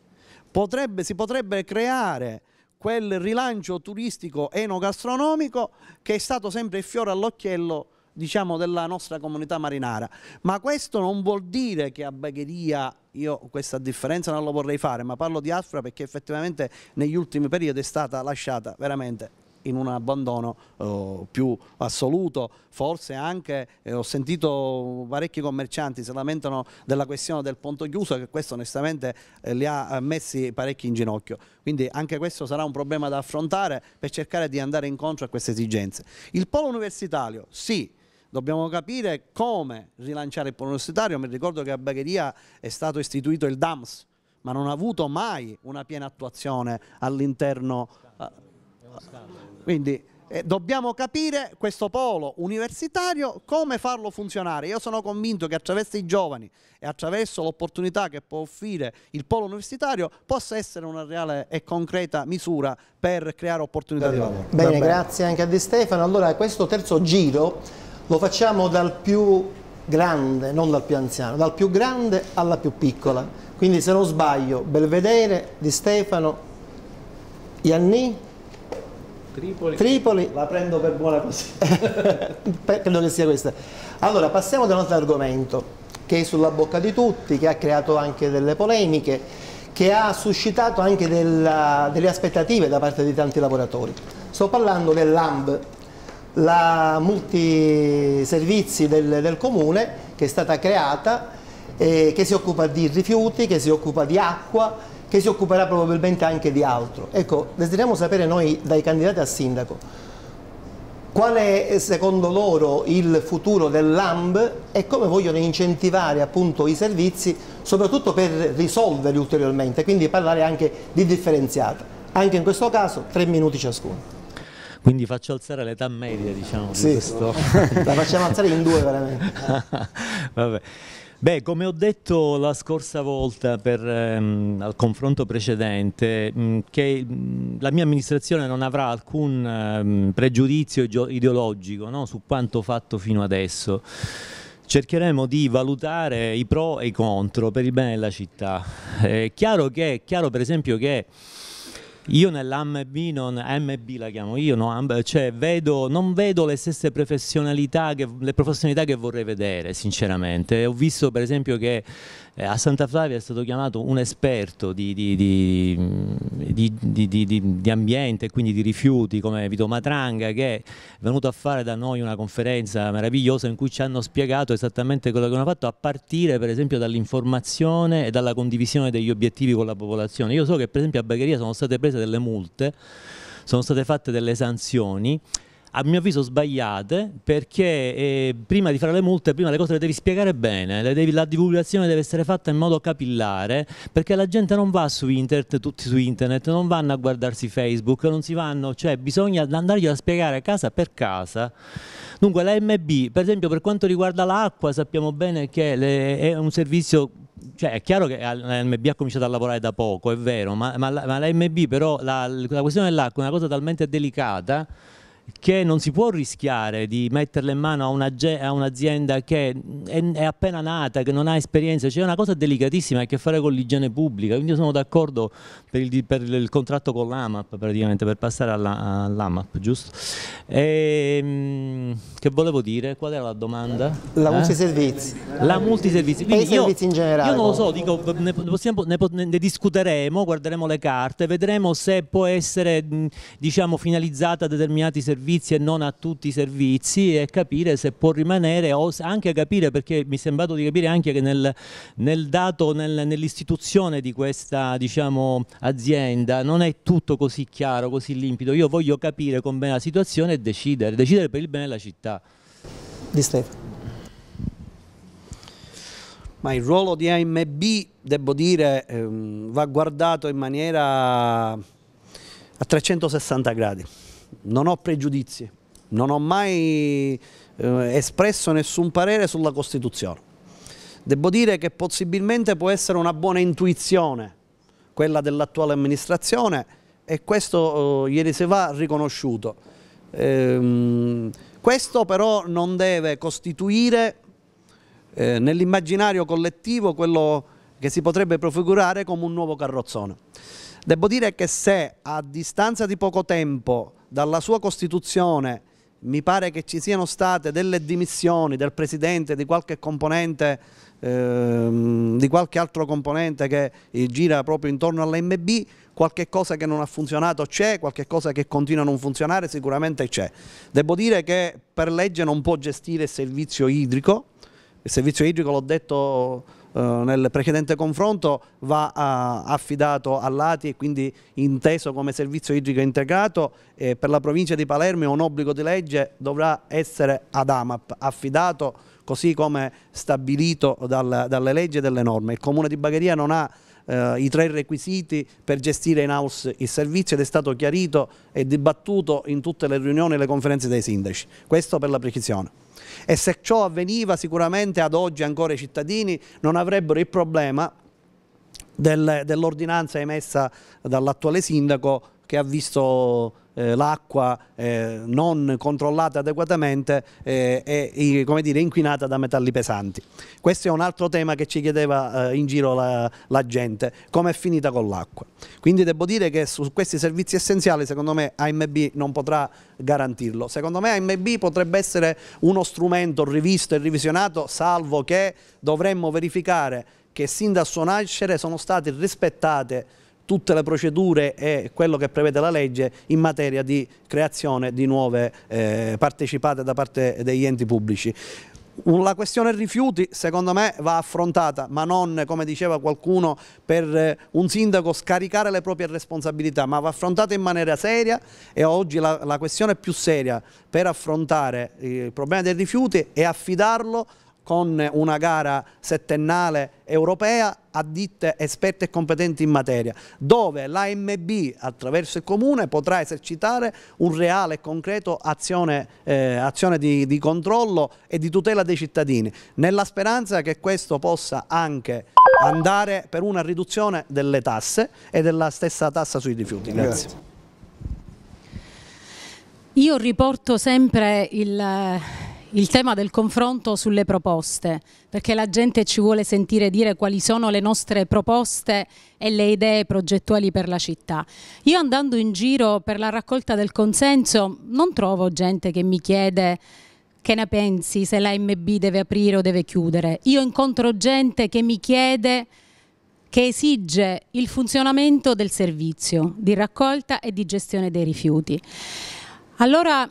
Speaker 6: potrebbe, si potrebbe creare quel rilancio turistico enogastronomico che è stato sempre il fiore all'occhiello diciamo, della nostra comunità marinara. Ma questo non vuol dire che a Bagheria, io questa differenza non la vorrei fare, ma parlo di Afra perché effettivamente negli ultimi periodi è stata lasciata veramente in un abbandono eh, più assoluto, forse anche eh, ho sentito parecchi commercianti si lamentano della questione del ponto chiuso che questo onestamente eh, li ha eh, messi parecchi in ginocchio, quindi anche questo sarà un problema da affrontare per cercare di andare incontro a queste esigenze. Il polo universitario, sì, dobbiamo capire come rilanciare il polo universitario, mi ricordo che a Bagheria è stato istituito il DAMS, ma non ha avuto mai una piena attuazione all'interno... Eh, quindi eh, dobbiamo capire questo polo universitario, come farlo funzionare. Io sono convinto che attraverso i giovani e attraverso l'opportunità che può offrire il polo universitario possa essere una reale e concreta misura per creare opportunità di lavoro. Bene,
Speaker 7: grazie anche a Di Stefano. Allora questo terzo giro lo facciamo dal più grande, non dal più anziano, dal più grande alla più piccola. Quindi se non sbaglio, Belvedere, Di Stefano, Ianni. Tripoli. Tripoli. La prendo per buona così. Credo che sia questa. Allora, passiamo ad un altro argomento che è sulla bocca di tutti, che ha creato anche delle polemiche, che ha suscitato anche della, delle aspettative da parte di tanti lavoratori. Sto parlando dell'AMB, la multiservizi del, del comune che è stata creata, eh, che si occupa di rifiuti, che si occupa di acqua, che si occuperà probabilmente anche di altro. Ecco, desideriamo sapere noi dai candidati a sindaco qual è secondo loro il futuro dell'AMB e come vogliono incentivare appunto i servizi soprattutto per risolverli ulteriormente, quindi parlare anche di differenziata. Anche in questo caso tre minuti ciascuno.
Speaker 5: Quindi faccio alzare l'età media, diciamo, sì, di questo. La facciamo alzare in
Speaker 7: due veramente.
Speaker 5: Vabbè. Beh, come ho detto la scorsa volta per, ehm, al confronto precedente, mh, che mh, la mia amministrazione non avrà alcun ehm, pregiudizio ideologico no, su quanto fatto fino adesso. Cercheremo di valutare i pro e i contro per il bene della città. È chiaro, che, è chiaro per esempio che io nell'AMB, non, MB la chiamo io, no, cioè vedo, non vedo le stesse professionalità che, le professionalità che vorrei vedere, sinceramente. Ho visto per esempio che eh, a Santa Flavia è stato chiamato un esperto di, di, di, di ambiente e quindi di rifiuti come Vito Matranga che è venuto a fare da noi una conferenza meravigliosa in cui ci hanno spiegato esattamente quello che hanno fatto a partire per esempio dall'informazione e dalla condivisione degli obiettivi con la popolazione. Io so che per esempio a Bagheria sono state prese delle multe sono state fatte delle sanzioni a mio avviso sbagliate perché eh, prima di fare le multe, prima le cose le devi spiegare bene, devi, la divulgazione deve essere fatta in modo capillare perché la gente non va su internet, tutti su internet, non vanno a guardarsi Facebook, non si vanno, cioè bisogna andargli a spiegare casa per casa. Dunque la MB, per esempio per quanto riguarda l'acqua sappiamo bene che le, è un servizio cioè è chiaro che l'AMB ha cominciato a lavorare da poco, è vero, ma, ma, ma l'AMB però la, la questione dell'acqua è una cosa talmente delicata che non si può rischiare di metterle in mano a, un'azienda che è, appena nata, che non ha esperienza, c'è una cosa delicatissima che ha a che fare con l'igiene pubblica, quindi io sono d'accordo per, per, il contratto con l'AMAP praticamente, per passare all'AMAP, giusto? E, ehm, che volevo dire? Qual era la domanda? La eh? multiservizi. La multiservizi. Quindi e i servizi io, in generale. Io non lo so, dico, ne, possiamo, ne, ne discuteremo, guarderemo le carte, vedremo se può essere diciamo, finalizzata a determinati servizi servizi e non a tutti i servizi e capire se può rimanere o anche capire, perché mi è sembrato di capire anche che nel, nel dato, nel, nell'istituzione di questa diciamo, azienda non è tutto così chiaro, così limpido. Io voglio capire con bene la situazione e decidere, decidere per il bene della città. Di Stefano. Ma il ruolo di AMB, devo dire, ehm,
Speaker 6: va guardato in maniera a 360 gradi non ho pregiudizi, non ho mai eh, espresso nessun parere sulla Costituzione. Devo dire che possibilmente può essere una buona intuizione quella dell'attuale amministrazione e questo eh, ieri si va riconosciuto. Ehm, questo però non deve costituire eh, nell'immaginario collettivo quello che si potrebbe prefigurare come un nuovo carrozzone. Devo dire che se a distanza di poco tempo dalla sua Costituzione mi pare che ci siano state delle dimissioni del Presidente, di qualche componente, ehm, di qualche altro componente che gira proprio intorno all'MB, qualche cosa che non ha funzionato c'è, qualche cosa che continua a non funzionare sicuramente c'è. Devo dire che per legge non può gestire il servizio idrico, il servizio idrico l'ho detto eh, nel precedente confronto va eh, affidato a Lati e quindi inteso come servizio idrico integrato e per la provincia di Palermo è un obbligo di legge dovrà essere ad AMAP affidato così come stabilito dal, dalle leggi e dalle norme. Il comune di Bagheria non ha eh, i tre requisiti per gestire in house il servizio ed è stato chiarito e dibattuto in tutte le riunioni e le conferenze dei sindaci. Questo per la precisione e se ciò avveniva sicuramente ad oggi ancora i cittadini non avrebbero il problema dell'ordinanza emessa dall'attuale sindaco che ha visto eh, l'acqua eh, non controllata adeguatamente è eh, dire, inquinata da metalli pesanti. Questo è un altro tema che ci chiedeva eh, in giro la, la gente, come è finita con l'acqua. Quindi devo dire che su questi servizi essenziali secondo me AMB non potrà garantirlo. Secondo me AMB potrebbe essere uno strumento rivisto e revisionato, salvo che dovremmo verificare che sin dal suo nascere sono state rispettate tutte le procedure e quello che prevede la legge in materia di creazione di nuove eh, partecipate da parte degli enti pubblici. La questione rifiuti secondo me va affrontata, ma non come diceva qualcuno per eh, un sindaco scaricare le proprie responsabilità, ma va affrontata in maniera seria e oggi la, la questione più seria per affrontare eh, il problema dei rifiuti è affidarlo con una gara settennale europea a ditte esperte e competenti in materia, dove l'AMB attraverso il Comune potrà esercitare un reale e concreto azione, eh, azione di, di, controllo e di tutela dei cittadini, nella speranza che questo possa anche andare per una riduzione delle tasse e della stessa tassa sui rifiuti. Grazie. Grazie.
Speaker 3: Io riporto sempre il il tema del confronto sulle proposte, perché la gente ci vuole sentire dire quali sono le nostre proposte e le idee progettuali per la città. Io andando in giro per la raccolta del consenso non trovo gente che mi chiede che ne pensi se l'AMB deve aprire o deve chiudere. Io incontro gente che mi chiede che esige il funzionamento del servizio di raccolta e di gestione dei rifiuti. Allora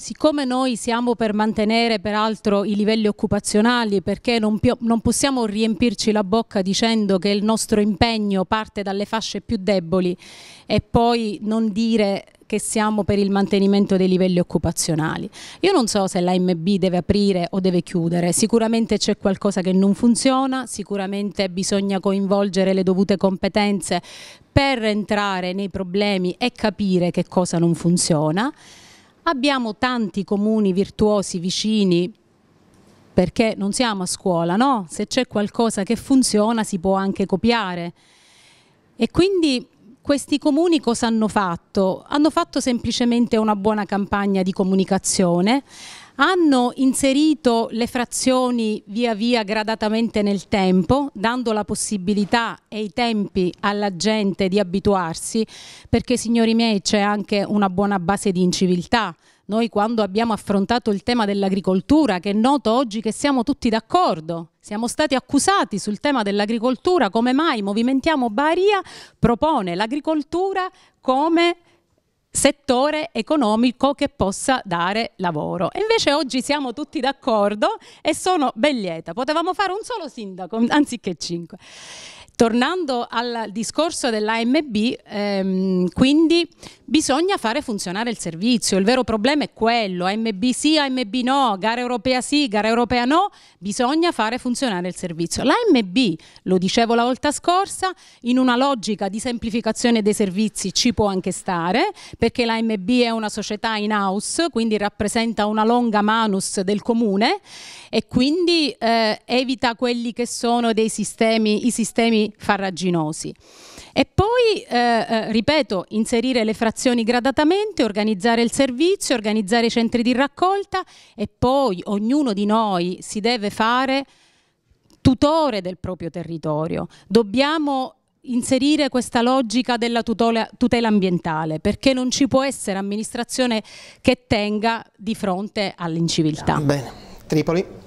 Speaker 3: Siccome noi siamo per mantenere peraltro i livelli occupazionali perché non, non, possiamo riempirci la bocca dicendo che il nostro impegno parte dalle fasce più deboli e poi non dire che siamo per il mantenimento dei livelli occupazionali. Io non so se l'AMB deve aprire o deve chiudere, sicuramente c'è qualcosa che non funziona, sicuramente bisogna coinvolgere le dovute competenze per entrare nei problemi e capire che cosa non funziona. Abbiamo tanti comuni virtuosi vicini perché non siamo a scuola, no? Se c'è qualcosa che funziona si può anche copiare. E quindi questi comuni cosa hanno fatto? Hanno fatto semplicemente una buona campagna di comunicazione, hanno inserito le frazioni via via gradatamente nel tempo, dando la possibilità e i tempi alla gente di abituarsi, perché signori miei c'è anche una buona base di inciviltà noi quando abbiamo affrontato il tema dell'agricoltura, che è noto oggi che siamo tutti d'accordo, siamo stati accusati sul tema dell'agricoltura, come mai Movimentiamo Baria propone l'agricoltura come settore economico che possa dare lavoro. E invece oggi siamo tutti d'accordo e sono ben lieta. Potevamo fare un solo sindaco anziché cinque. Tornando al discorso dell'AMB, ehm, quindi bisogna fare funzionare il servizio, il vero problema è quello, AMB sì, AMB no, gara europea sì, gara europea no, bisogna fare funzionare il servizio. L'AMB, lo dicevo la volta scorsa, in una logica di semplificazione dei servizi ci può anche stare, perché l'AMB è una società in house, quindi rappresenta una longa manus del comune e quindi eh, evita quelli che sono dei sistemi, i sistemi farraginosi. E poi, eh, eh, ripeto, inserire le frazioni gradatamente, organizzare il servizio, organizzare i centri di raccolta e poi ognuno di noi si deve fare tutore del proprio territorio. Dobbiamo inserire questa logica della tutela, tutela, ambientale, perché non ci può essere amministrazione che tenga di fronte all'inciviltà. Bene,
Speaker 7: Tripoli.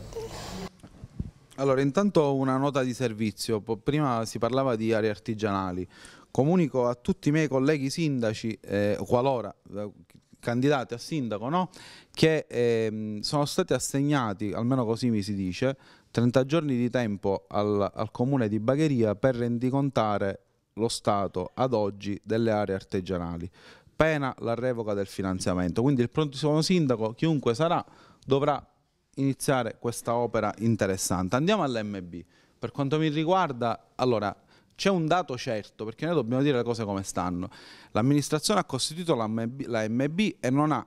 Speaker 2: Allora, intanto una nota di servizio. Prima si parlava di aree artigianali. Comunico a tutti i miei colleghi sindaci, eh, qualora eh, candidati a sindaco, no? che eh, sono stati assegnati, almeno così mi si dice, 30 giorni di tempo al, al comune di Bagheria per rendicontare lo stato ad oggi delle aree artigianali, pena la revoca del finanziamento. Quindi il pronto sindaco, chiunque sarà, dovrà iniziare questa opera interessante. Andiamo all'MB. Per quanto mi riguarda, allora, c'è un dato certo, perché noi dobbiamo dire le cose come stanno. L'amministrazione ha costituito la MB e non ha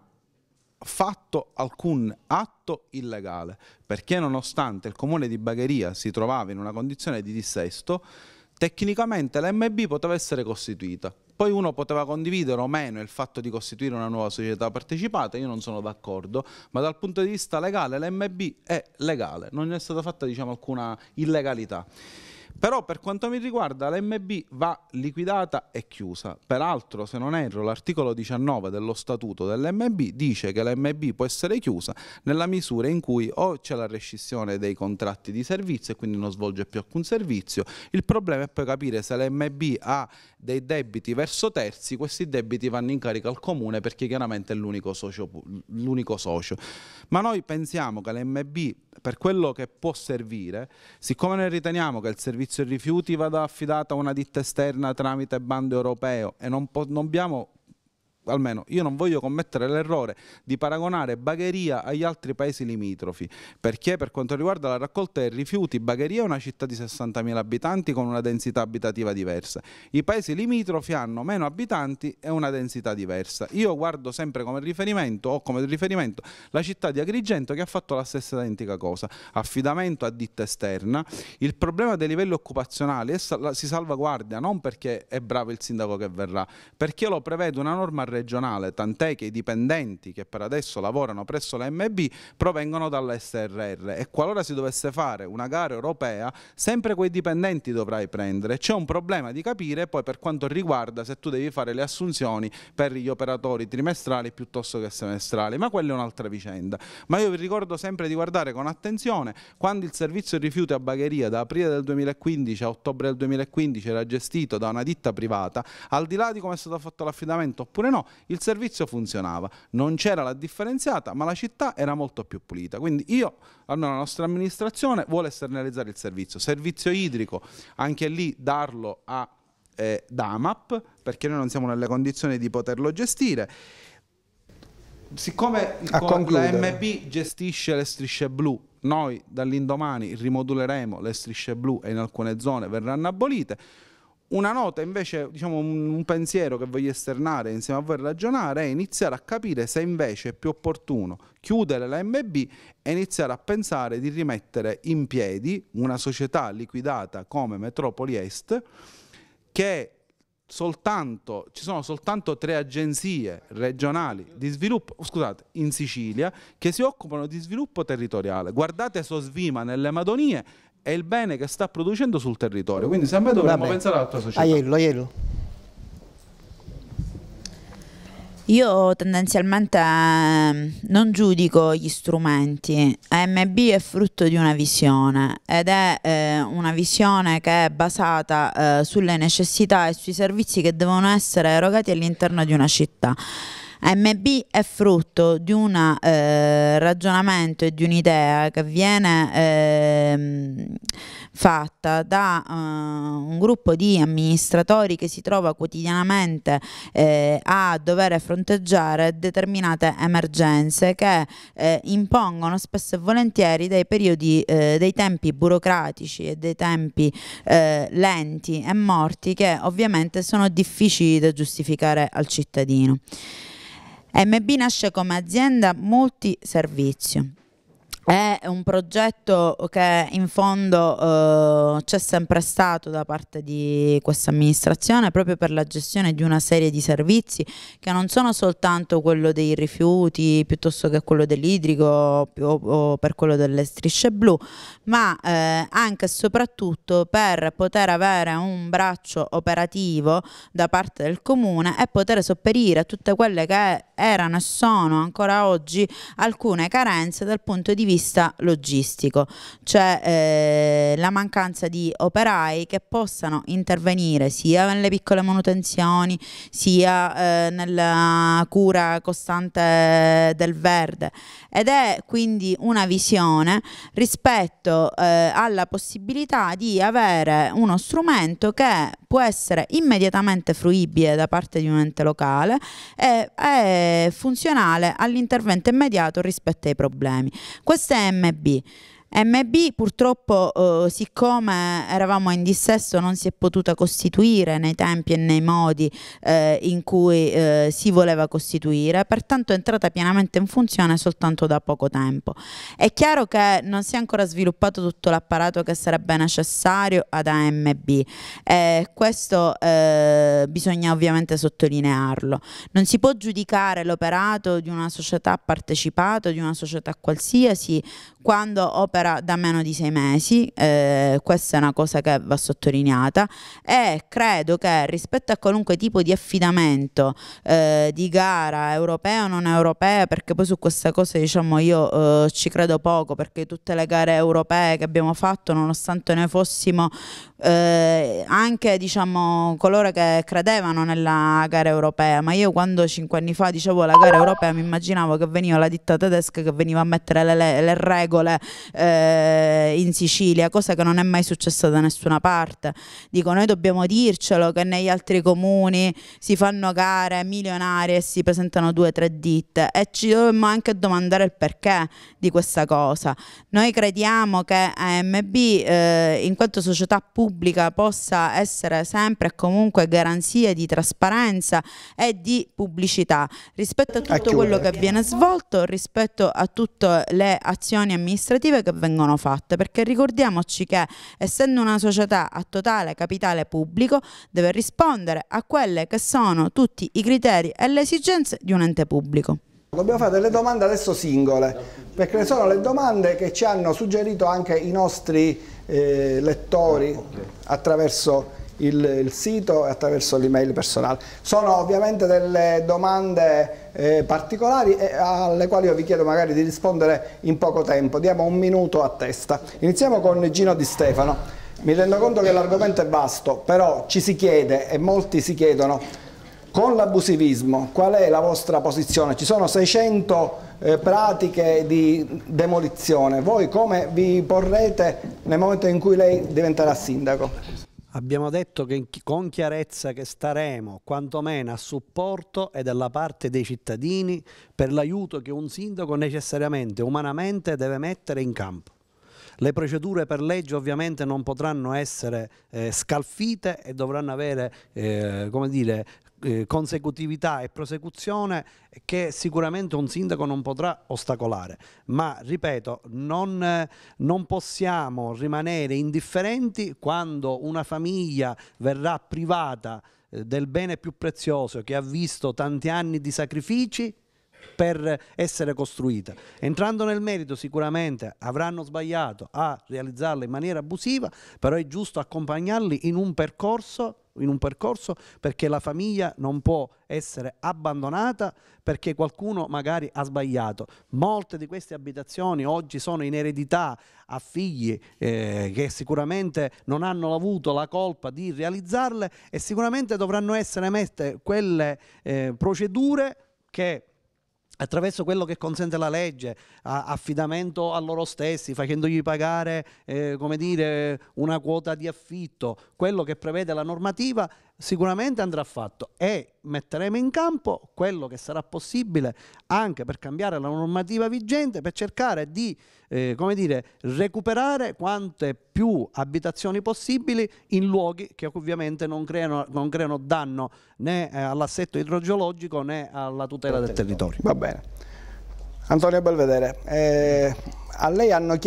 Speaker 2: fatto alcun atto illegale, perché nonostante il comune di Bagheria si trovava in una condizione di dissesto, tecnicamente l'MB poteva essere costituita. Poi uno poteva condividere o meno il fatto di costituire una nuova società partecipata, io non sono d'accordo, ma dal punto di vista legale l'MB è legale, non è stata fatta diciamo, alcuna illegalità. Però per quanto mi riguarda l'MB va liquidata e chiusa. Peraltro, se non erro, l'articolo 19 dello statuto dell'MB dice che l'MB può essere chiusa nella misura in cui o c'è la rescissione dei contratti di servizio e quindi non svolge più alcun servizio. Il problema è poi capire se l'MB ha dei debiti verso terzi, questi debiti vanno in carico al comune perché chiaramente è l'unico socio, l'unico socio. Ma noi pensiamo che l'MB per quello che può servire, siccome noi riteniamo che il servizio servizio rifiuti vada affidata a una ditta esterna tramite bando europeo e non, non abbiamo almeno io non voglio commettere l'errore di paragonare Bagheria agli altri paesi limitrofi, perché per quanto riguarda la raccolta dei rifiuti, Bagheria è una città di 60.000 abitanti con una densità abitativa diversa. I paesi limitrofi hanno meno abitanti e una densità diversa. Io guardo sempre come riferimento o come riferimento la città di Agrigento che ha fatto la stessa identica cosa, affidamento a ditta esterna. Il problema dei livelli occupazionali si salvaguardia non perché è bravo il sindaco che verrà, perché lo prevede una norma regionale, tant'è che i dipendenti che per adesso lavorano presso la MB provengono dall'SRR e qualora si dovesse fare una gara europea, sempre quei dipendenti dovrai prendere. C'è un problema di capire poi per quanto riguarda se tu devi fare le assunzioni per gli operatori trimestrali piuttosto che semestrali, ma quella è un'altra vicenda. Ma io vi ricordo sempre di guardare con attenzione quando il servizio rifiuti a Bagheria da aprile del 2015 a ottobre del 2015 era gestito da una ditta privata, al di là di come è stato fatto l'affidamento oppure no, il servizio funzionava, non c'era la differenziata, ma la città era molto più pulita. Quindi io, almeno la nostra amministrazione, vuole esternalizzare il servizio. Servizio idrico, anche lì darlo a eh, DAMAP, perché noi non siamo nelle condizioni di poterlo gestire. Siccome la MB gestisce le strisce blu, noi dall'indomani rimoduleremo le strisce blu e in alcune zone verranno abolite una nota invece, diciamo un, pensiero che voglio esternare insieme a voi ragionare è iniziare a capire se invece è più opportuno chiudere la MB e iniziare a pensare di rimettere in piedi una società liquidata come Metropoli Est che soltanto, ci sono soltanto tre agenzie regionali di sviluppo, scusate, in Sicilia, che si occupano di sviluppo territoriale. Guardate Sosvima nelle Madonie è il bene che sta producendo sul territorio. Quindi se a me dovremmo Vabbè. pensare all'altra società. Aiello,
Speaker 4: aiello. Io tendenzialmente ehm, non giudico gli strumenti, AMB è frutto di una visione ed è eh, una visione che è basata eh, sulle necessità e sui servizi che devono essere erogati all'interno di una città. MB è frutto di un eh, ragionamento e di un'idea che viene eh, fatta da eh, un gruppo di amministratori che si trova quotidianamente eh, a dover fronteggiare determinate emergenze che eh, impongono spesso e volentieri dei periodi, eh, dei tempi burocratici e dei tempi lenti e morti che ovviamente sono difficili da giustificare al cittadino. MB nasce come azienda multiservizio. È un progetto che in fondo eh, c'è sempre stato da parte di questa amministrazione proprio per la gestione di una serie di servizi che non sono soltanto quello dei rifiuti piuttosto che quello dell'idrico o, o, per quello delle strisce blu, ma eh, anche e soprattutto per poter avere un braccio operativo da parte del comune e poter sopperire a tutte quelle che erano e sono ancora oggi alcune carenze dal punto di vista logistico, cioè eh, la mancanza di operai che possano intervenire sia nelle piccole manutenzioni, sia eh, nella cura costante del verde ed è quindi una visione rispetto eh, alla possibilità di avere uno strumento che può essere immediatamente fruibile da parte di un ente locale e, e funzionale all'intervento immediato rispetto ai problemi. Questa è MB. MB purtroppo eh, siccome eravamo in dissesto non si è potuta costituire nei tempi e nei modi eh, in cui eh, si voleva costituire, pertanto è entrata pienamente in funzione soltanto da poco tempo. È chiaro che non si è ancora sviluppato tutto l'apparato che sarebbe necessario ad AMB, eh, questo eh, bisogna ovviamente sottolinearlo. Non si può giudicare l'operato di una società partecipata, di una società qualsiasi, quando opera da meno di sei mesi, eh, questa è una cosa che va sottolineata e credo che rispetto a qualunque tipo di affidamento eh, di gara europea o non europea, perché poi su questa cosa diciamo io eh, ci credo poco, perché tutte le gare europee che abbiamo fatto, nonostante noi fossimo eh, anche diciamo coloro che credevano nella gara europea, ma io quando cinque anni fa dicevo la gara europea mi immaginavo che veniva la ditta tedesca che veniva a mettere le, le regole regole eh, in Sicilia, cosa che non è mai successa da nessuna parte. Dico, noi dobbiamo dircelo che negli altri comuni si fanno gare milionarie e si presentano due o tre ditte e ci dobbiamo anche domandare il perché di questa cosa. Noi crediamo che AMB eh, in quanto società pubblica possa essere sempre e comunque garanzia di trasparenza e di pubblicità rispetto a tutto a quello che viene svolto, rispetto a tutte le azioni amministrative amministrative che vengono fatte, perché ricordiamoci che essendo una società a totale capitale pubblico deve rispondere a quelle che sono tutti i criteri e le esigenze di un ente pubblico.
Speaker 1: Dobbiamo fare delle domande adesso singole, perché sono le domande che ci hanno suggerito anche i nostri eh, lettori attraverso il, il sito e attraverso l'email personale. Sono ovviamente delle domande eh, particolari eh, alle quali io vi chiedo magari di rispondere in poco tempo, diamo un minuto a testa. Iniziamo con Gino Di Stefano. Mi rendo conto che l'argomento è vasto, però ci si chiede e molti si chiedono con l'abusivismo qual è la vostra posizione? Ci sono 600 eh, pratiche di demolizione, voi come vi porrete nel momento in cui lei diventerà sindaco?
Speaker 6: Abbiamo detto che con chiarezza che staremo quantomeno a supporto e dalla parte dei cittadini per l'aiuto che un sindaco necessariamente, umanamente deve mettere in campo. Le procedure per legge ovviamente non potranno essere eh, scalfite e dovranno avere eh, dire, eh, consecutività e prosecuzione che sicuramente un sindaco non potrà ostacolare, ma ripeto, non, non possiamo rimanere indifferenti quando una famiglia verrà privata eh, del bene più prezioso che ha visto tanti anni di sacrifici per essere costruita. Entrando nel merito sicuramente avranno sbagliato a realizzarla in maniera abusiva, però è giusto accompagnarli in un percorso in un percorso perché la famiglia non può essere abbandonata perché qualcuno magari ha sbagliato. Molte di queste abitazioni oggi sono in eredità a figli eh, che sicuramente non hanno avuto la colpa di realizzarle e sicuramente dovranno essere messe quelle eh, procedure che attraverso quello che consente la legge, affidamento a loro stessi, facendogli pagare eh, dire, una quota di affitto, quello che prevede la normativa sicuramente andrà fatto e metteremo in campo quello che sarà possibile anche per cambiare la normativa vigente per cercare di eh, come dire, recuperare quante più abitazioni possibili in luoghi che ovviamente non creano, non creano danno né eh, all'assetto idrogeologico né alla tutela del territorio. Va bene.
Speaker 1: Antonio Belvedere, eh, a lei hanno,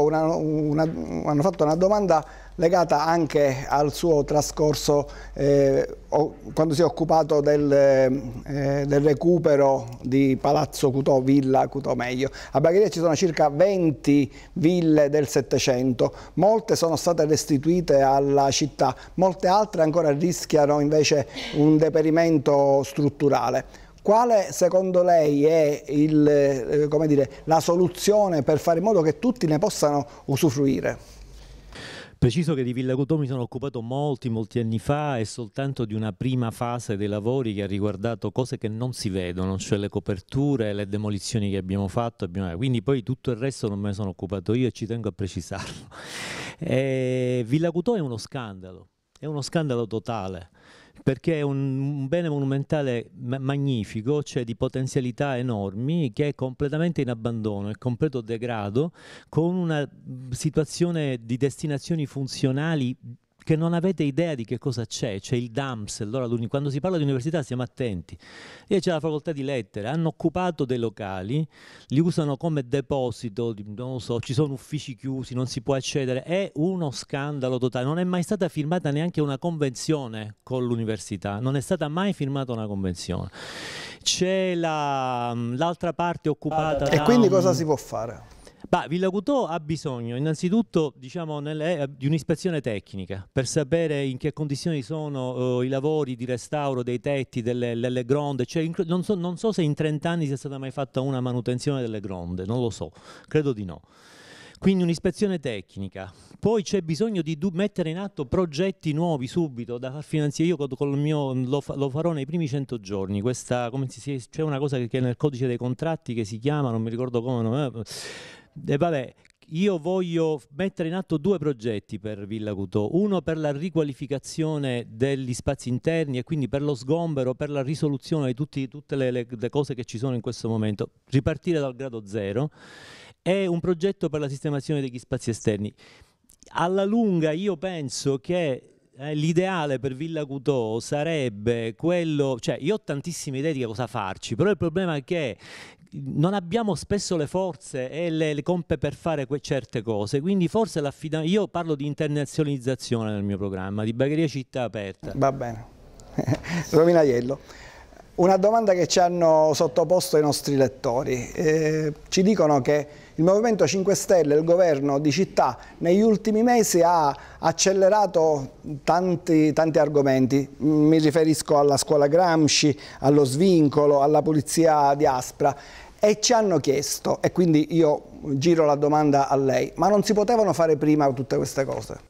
Speaker 1: una, una, hanno fatto una domanda legata anche al suo trascorso eh, quando si è occupato del, eh, eh, del, recupero di Palazzo Cutò, Villa Cutò meglio. A Bagheria ci sono circa 20 ville del Settecento, molte sono state restituite alla città, molte altre ancora rischiano invece un deperimento strutturale. Quale secondo lei è il, eh, dire, la soluzione per fare in modo che tutti ne possano usufruire?
Speaker 5: Preciso che di Villa Cotò mi sono occupato molti, molti anni fa e soltanto di una prima fase dei lavori che ha riguardato cose che non si vedono, cioè le coperture, le demolizioni che abbiamo fatto, quindi poi tutto il resto non me ne sono occupato io e ci tengo a precisarlo. E eh, Villa Cotò è uno scandalo, è uno scandalo totale perché è un, bene monumentale ma magnifico, cioè di potenzialità enormi, che è completamente in abbandono, è completo degrado, con una situazione di destinazioni funzionali che non avete idea di che cosa c'è, c'è il DAMS, allora quando si parla di università siamo attenti. Lì c'è la facoltà di lettere, hanno occupato dei locali, li usano come deposito, non lo so, ci sono uffici chiusi, non si può accedere, è uno scandalo totale, non è mai stata firmata neanche una convenzione con l'università, non è stata mai firmata una convenzione. C'è l'altra parte occupata... E da quindi un... cosa si
Speaker 1: può fare?
Speaker 5: Bah, Villa Cutò ha bisogno innanzitutto diciamo, nelle, eh, di un'ispezione tecnica per sapere in che condizioni sono uh, i lavori di restauro dei tetti, delle, delle gronde, cioè, in, non, so, non, so, se in 30 anni sia stata mai fatta una manutenzione delle gronde, non lo so, credo di no. Quindi un'ispezione tecnica, poi c'è bisogno di mettere in atto progetti nuovi subito da far finanziare, io con, il mio, lo, fa lo, farò nei primi 100 giorni, c'è una cosa che, che, è nel codice dei contratti che si chiama, non mi ricordo come... Non è, e eh, vabbè, io voglio mettere in atto due progetti per Villa Cutò, uno per la riqualificazione degli spazi interni e quindi per lo sgombero, per la risoluzione di tutti, tutte le, le, le, cose che ci sono in questo momento, ripartire dal grado zero, e un progetto per la sistemazione degli spazi esterni. Alla lunga io penso che eh, l'ideale per Villa Cutò sarebbe quello, cioè io ho tantissime idee di cosa farci, però il problema è che non abbiamo spesso le forze e le, le compe per fare certe cose, quindi forse l'affidamento, io parlo di internazionalizzazione nel mio programma, di bagheria città aperta. Va bene,
Speaker 1: Rominaiello. Una domanda che ci hanno sottoposto i nostri lettori, eh, ci dicono che il Movimento 5 Stelle, il governo di città, negli ultimi mesi ha accelerato tanti, tanti argomenti. Mi riferisco alla scuola Gramsci, allo svincolo, alla pulizia di Aspra e ci hanno chiesto, e quindi io giro la domanda a lei, ma non si potevano fare prima tutte queste cose?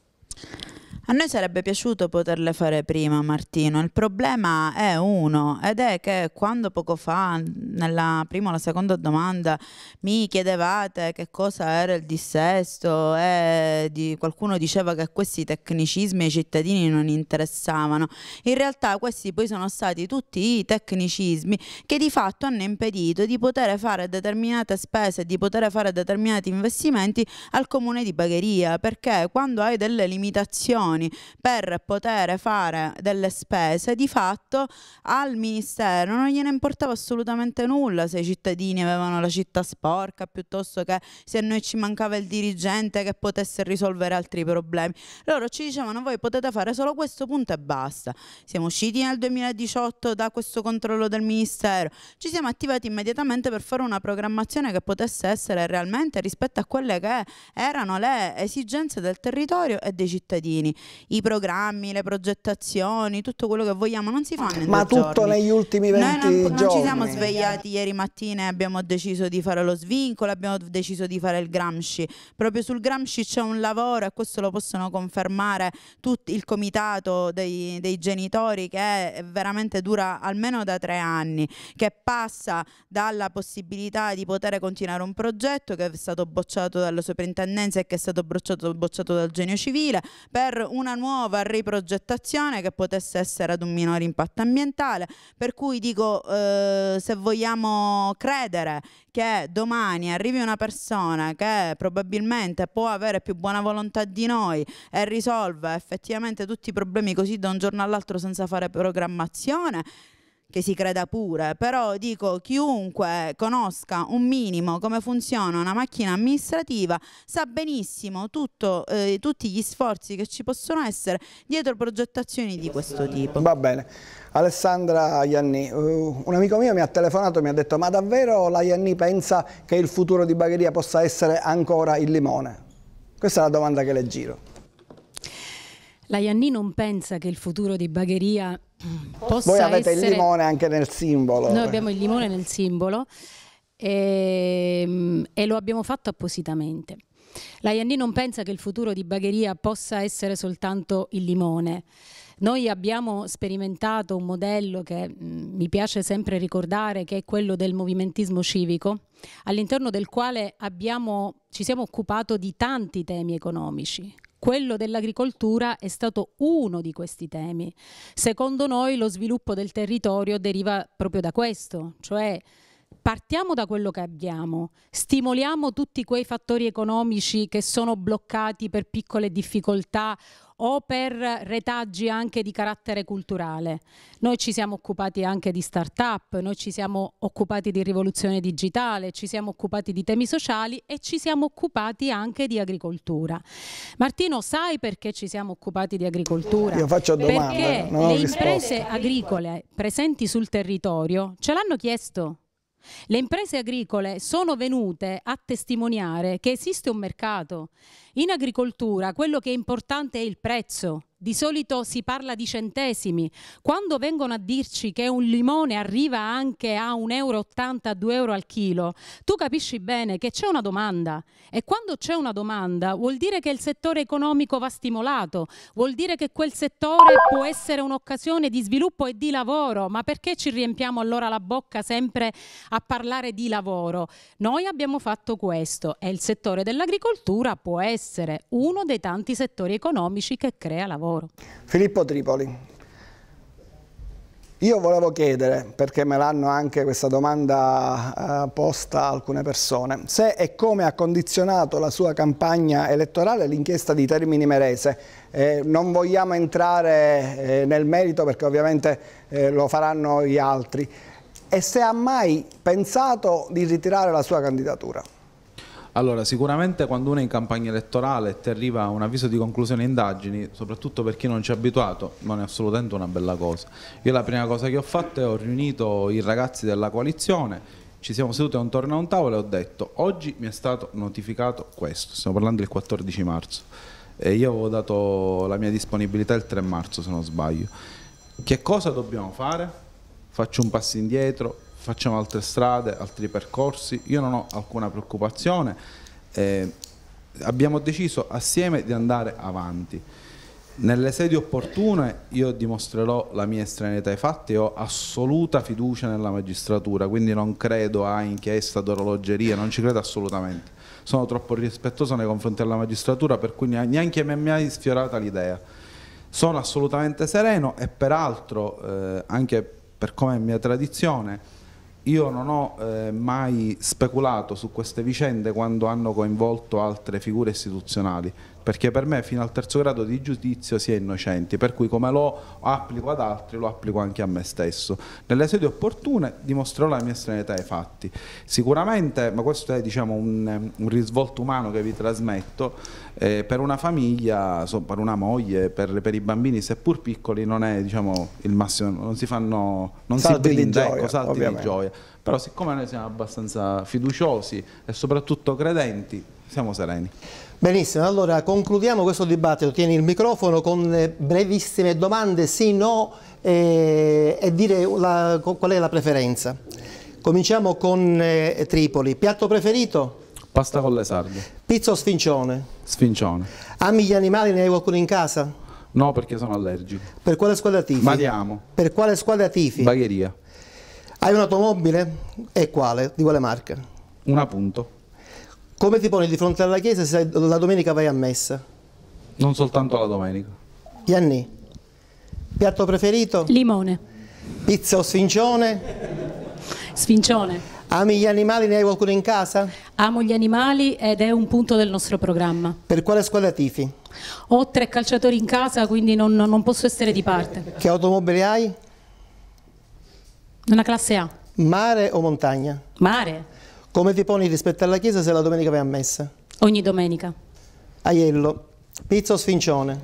Speaker 4: A noi sarebbe piaciuto poterle fare prima, Martino. Il problema è uno, ed è che quando poco fa, nella prima o la seconda domanda, mi chiedevate che cosa era il dissesto e di, qualcuno diceva che questi tecnicismi ai cittadini non interessavano. In realtà questi poi sono stati tutti i tecnicismi che di fatto hanno impedito di poter fare determinate spese, di poter fare determinati investimenti al comune di Bagheria, perché quando hai delle limitazioni milioni per poter fare delle spese, di fatto al Ministero non gliene importava assolutamente nulla se i cittadini avevano la città sporca piuttosto che se a noi ci mancava il dirigente che potesse risolvere altri problemi. Loro ci dicevano voi potete fare solo questo punto e basta. Siamo usciti nel 2018 da questo controllo del Ministero, ci siamo attivati immediatamente per fare una programmazione che potesse essere realmente rispetto a quelle che erano le esigenze del territorio e dei cittadini i programmi, le progettazioni, tutto quello che vogliamo, non si fanno in Ma tutto giorni. negli
Speaker 1: ultimi 20 Noi non, non ci siamo svegliati
Speaker 4: ieri mattina e abbiamo deciso di fare lo svincolo, abbiamo deciso di fare il Gramsci. Proprio sul Gramsci c'è un lavoro e questo lo possono confermare tutto il comitato dei, dei genitori che veramente dura almeno da tre anni, che passa dalla possibilità di poter continuare un progetto che è stato bocciato dalla soprintendenza e che è stato bocciato, bocciato dal genio civile per una nuova riprogettazione che potesse essere ad un minore impatto ambientale, per cui dico eh, se vogliamo credere che domani arrivi una persona che probabilmente può avere più buona volontà di noi e risolve effettivamente tutti i problemi così da un giorno all'altro senza fare programmazione, che si creda pure, però dico chiunque conosca un minimo come funziona una macchina amministrativa sa benissimo tutto, eh, tutti gli sforzi che ci possono essere dietro progettazioni di questo tipo.
Speaker 1: Va bene. Alessandra Ianni, eh, un amico mio mi ha telefonato e mi ha detto ma davvero la Ianni pensa che il futuro di Bagheria possa essere ancora il limone? Questa è la domanda che le giro.
Speaker 3: La Ianni non pensa che il futuro di Bagheria possa essere... Voi avete essere... il limone
Speaker 1: anche nel simbolo. Noi abbiamo
Speaker 3: il limone nel simbolo e, ehm, e lo abbiamo fatto appositamente. La Ianni non pensa che il futuro di Bagheria possa essere soltanto il limone. Noi abbiamo sperimentato un modello che mm, mi piace sempre ricordare, che è quello del movimentismo civico, all'interno del quale abbiamo, ci siamo occupati di tanti temi economici, quello dell'agricoltura è stato uno di questi temi. Secondo noi lo sviluppo del territorio deriva proprio da questo, cioè partiamo da quello che abbiamo, stimoliamo tutti quei fattori economici che sono bloccati per piccole difficoltà o per retaggi anche di carattere culturale. Noi ci siamo occupati anche di start-up, noi ci siamo occupati di rivoluzione digitale, ci siamo occupati di temi sociali e ci siamo occupati anche di agricoltura. Martino, sai perché ci siamo occupati di agricoltura? Io faccio domanda. Perché le imprese agricole presenti sul territorio ce l'hanno chiesto le imprese agricole sono venute a testimoniare che esiste un mercato. In agricoltura quello che è importante è il prezzo di solito si parla di centesimi. Quando vengono a dirci che un limone arriva anche a 1,80 euro, 2 euro al chilo, tu capisci bene che c'è una domanda. E quando c'è una domanda vuol dire che il settore economico va stimolato, vuol dire che quel settore può essere un'occasione di sviluppo e di lavoro. Ma perché ci riempiamo allora la bocca sempre a parlare di lavoro? Noi abbiamo fatto questo e il settore dell'agricoltura può essere uno dei tanti settori economici che crea lavoro lavoro.
Speaker 1: Filippo Tripoli. Io volevo chiedere, perché me l'hanno anche questa domanda eh, posta alcune persone, se e come ha condizionato la sua campagna elettorale l'inchiesta di Termini Merese. Eh, non vogliamo entrare eh, nel merito perché ovviamente eh, lo faranno gli altri. E se ha mai pensato di ritirare la sua candidatura?
Speaker 2: Allora, sicuramente quando uno è in campagna elettorale e ti arriva un avviso di conclusione indagini, soprattutto per chi non ci è abituato, non è assolutamente una bella cosa. Io la prima cosa che ho fatto è ho riunito i ragazzi della coalizione, ci siamo seduti intorno a un tavolo e ho detto oggi mi è stato notificato questo, stiamo parlando del 14 marzo e io avevo dato la mia disponibilità il 3 marzo se non sbaglio. Che cosa dobbiamo fare? Faccio un passo indietro, facciamo altre strade, altri percorsi, io non ho alcuna preoccupazione, eh, abbiamo deciso assieme di andare avanti. Nelle sedi opportune io dimostrerò la mia estraneità ai fatti e ho assoluta fiducia nella magistratura, quindi non credo a inchiesta d'orologeria, non ci credo assolutamente. Sono troppo rispettoso nei confronti della magistratura per cui neanche mi è mai sfiorata l'idea. Sono assolutamente sereno e peraltro eh, anche per come è mia tradizione io non ho eh, mai speculato su queste vicende quando hanno coinvolto altre figure istituzionali perché per me fino al terzo grado di giudizio si è innocenti, per cui come lo applico ad altri lo applico anche a me stesso. Nelle sedi opportune dimostrerò la mia estraneità ai fatti. Sicuramente, ma questo è diciamo, un, un, risvolto umano che vi trasmetto, eh, per una famiglia, so, per una moglie, per, per, i bambini seppur piccoli non è diciamo, il massimo, non si fanno, non salti si brinda, di ecco, gioia, salti di gioia. Però siccome noi siamo abbastanza fiduciosi e soprattutto credenti, siamo sereni.
Speaker 7: Benissimo, allora concludiamo questo dibattito, tieni il microfono con brevissime domande, sì, no eh, e dire la, qual è la preferenza. Cominciamo con eh, Tripoli, piatto preferito? Pasta con le sarde. Pizza o sfincione?
Speaker 2: Sfincione. Ami
Speaker 7: gli animali, ne hai qualcuno in casa?
Speaker 2: No, perché sono allergico. Per quale squadra tifi? Mariamo.
Speaker 7: Per quale squadra tifi? Bagheria. Hai un'automobile? E quale? Di quale marca? Una punto. Come ti poni di fronte alla Chiesa se la domenica vai a messa?
Speaker 2: Non soltanto la domenica.
Speaker 7: Gianni, piatto preferito? Limone. Pizza o
Speaker 3: sfincione? Sfincione. Ami gli animali, ne hai qualcuno in casa? Amo gli animali ed è un punto del nostro programma.
Speaker 7: Per quale squadra tifi?
Speaker 3: Ho tre calciatori in casa, quindi non, non posso essere di parte.
Speaker 7: Che automobile hai?
Speaker 3: Una classe A.
Speaker 7: Mare o montagna? Mare. Come ti poni rispetto alla chiesa se la domenica vai a messa?
Speaker 3: Ogni domenica.
Speaker 7: Aiello,
Speaker 4: pizza o sfincione?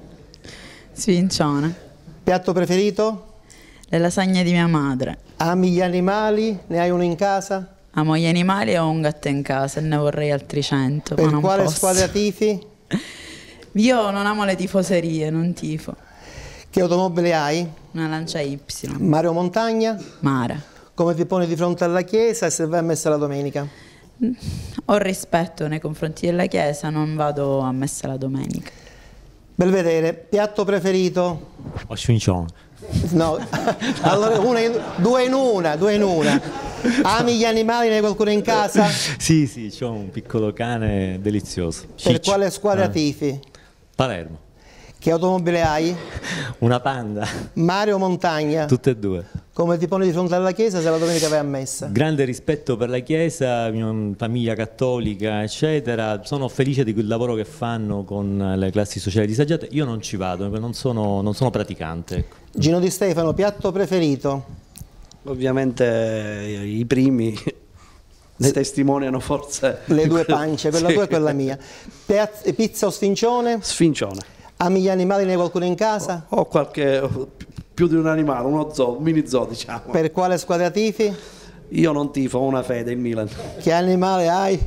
Speaker 4: Sfincione. Piatto preferito? Le lasagne di mia madre. Ami gli animali? Ne hai uno in casa? Amo gli animali e ho un gatto in casa e ne vorrei altri cento. Per quale posso. squadra tifi? Io non amo le tifoserie, non tifo. Che automobile hai? Una Lancia Y.
Speaker 7: Mare o Montagna? Mare. Come ti poni di fronte alla Chiesa e se vai a messa la domenica? Mm,
Speaker 4: ho rispetto nei confronti della Chiesa, non vado a messa la domenica. Belvedere, piatto preferito? Osciuncion. No,
Speaker 7: allora una in, due in una, due in una. Ami gli animali, ne hai qualcuno in casa?
Speaker 5: sì, sì, ho un piccolo cane delizioso. Per Ciccio. quale squadra eh. tifi? Palermo. Che automobile hai? Una Panda.
Speaker 7: Mare o montagna? Tutte e due. Come ti poni di fronte alla Chiesa se la domenica vai a messa?
Speaker 5: Grande rispetto per la Chiesa, famiglia cattolica, eccetera. Sono felice di quel lavoro che fanno con le classi sociali disagiate. Io non ci vado, non sono, non sono praticante. Ecco.
Speaker 7: Gino Di Stefano, piatto preferito?
Speaker 5: Ovviamente eh, i primi le,
Speaker 7: testimoniano forse... Le due pance, quella sì. tua e quella mia. Pizza o sfincione? Sfincione. Ami gli animali, ne hai qualcuno in casa? Ho, ho qualche, più di un animale, uno
Speaker 6: zoo, un mini zoo diciamo. Per
Speaker 7: quale squadra tifi?
Speaker 6: Io non tifo, ho una fede, in Milan.
Speaker 7: Che animale hai?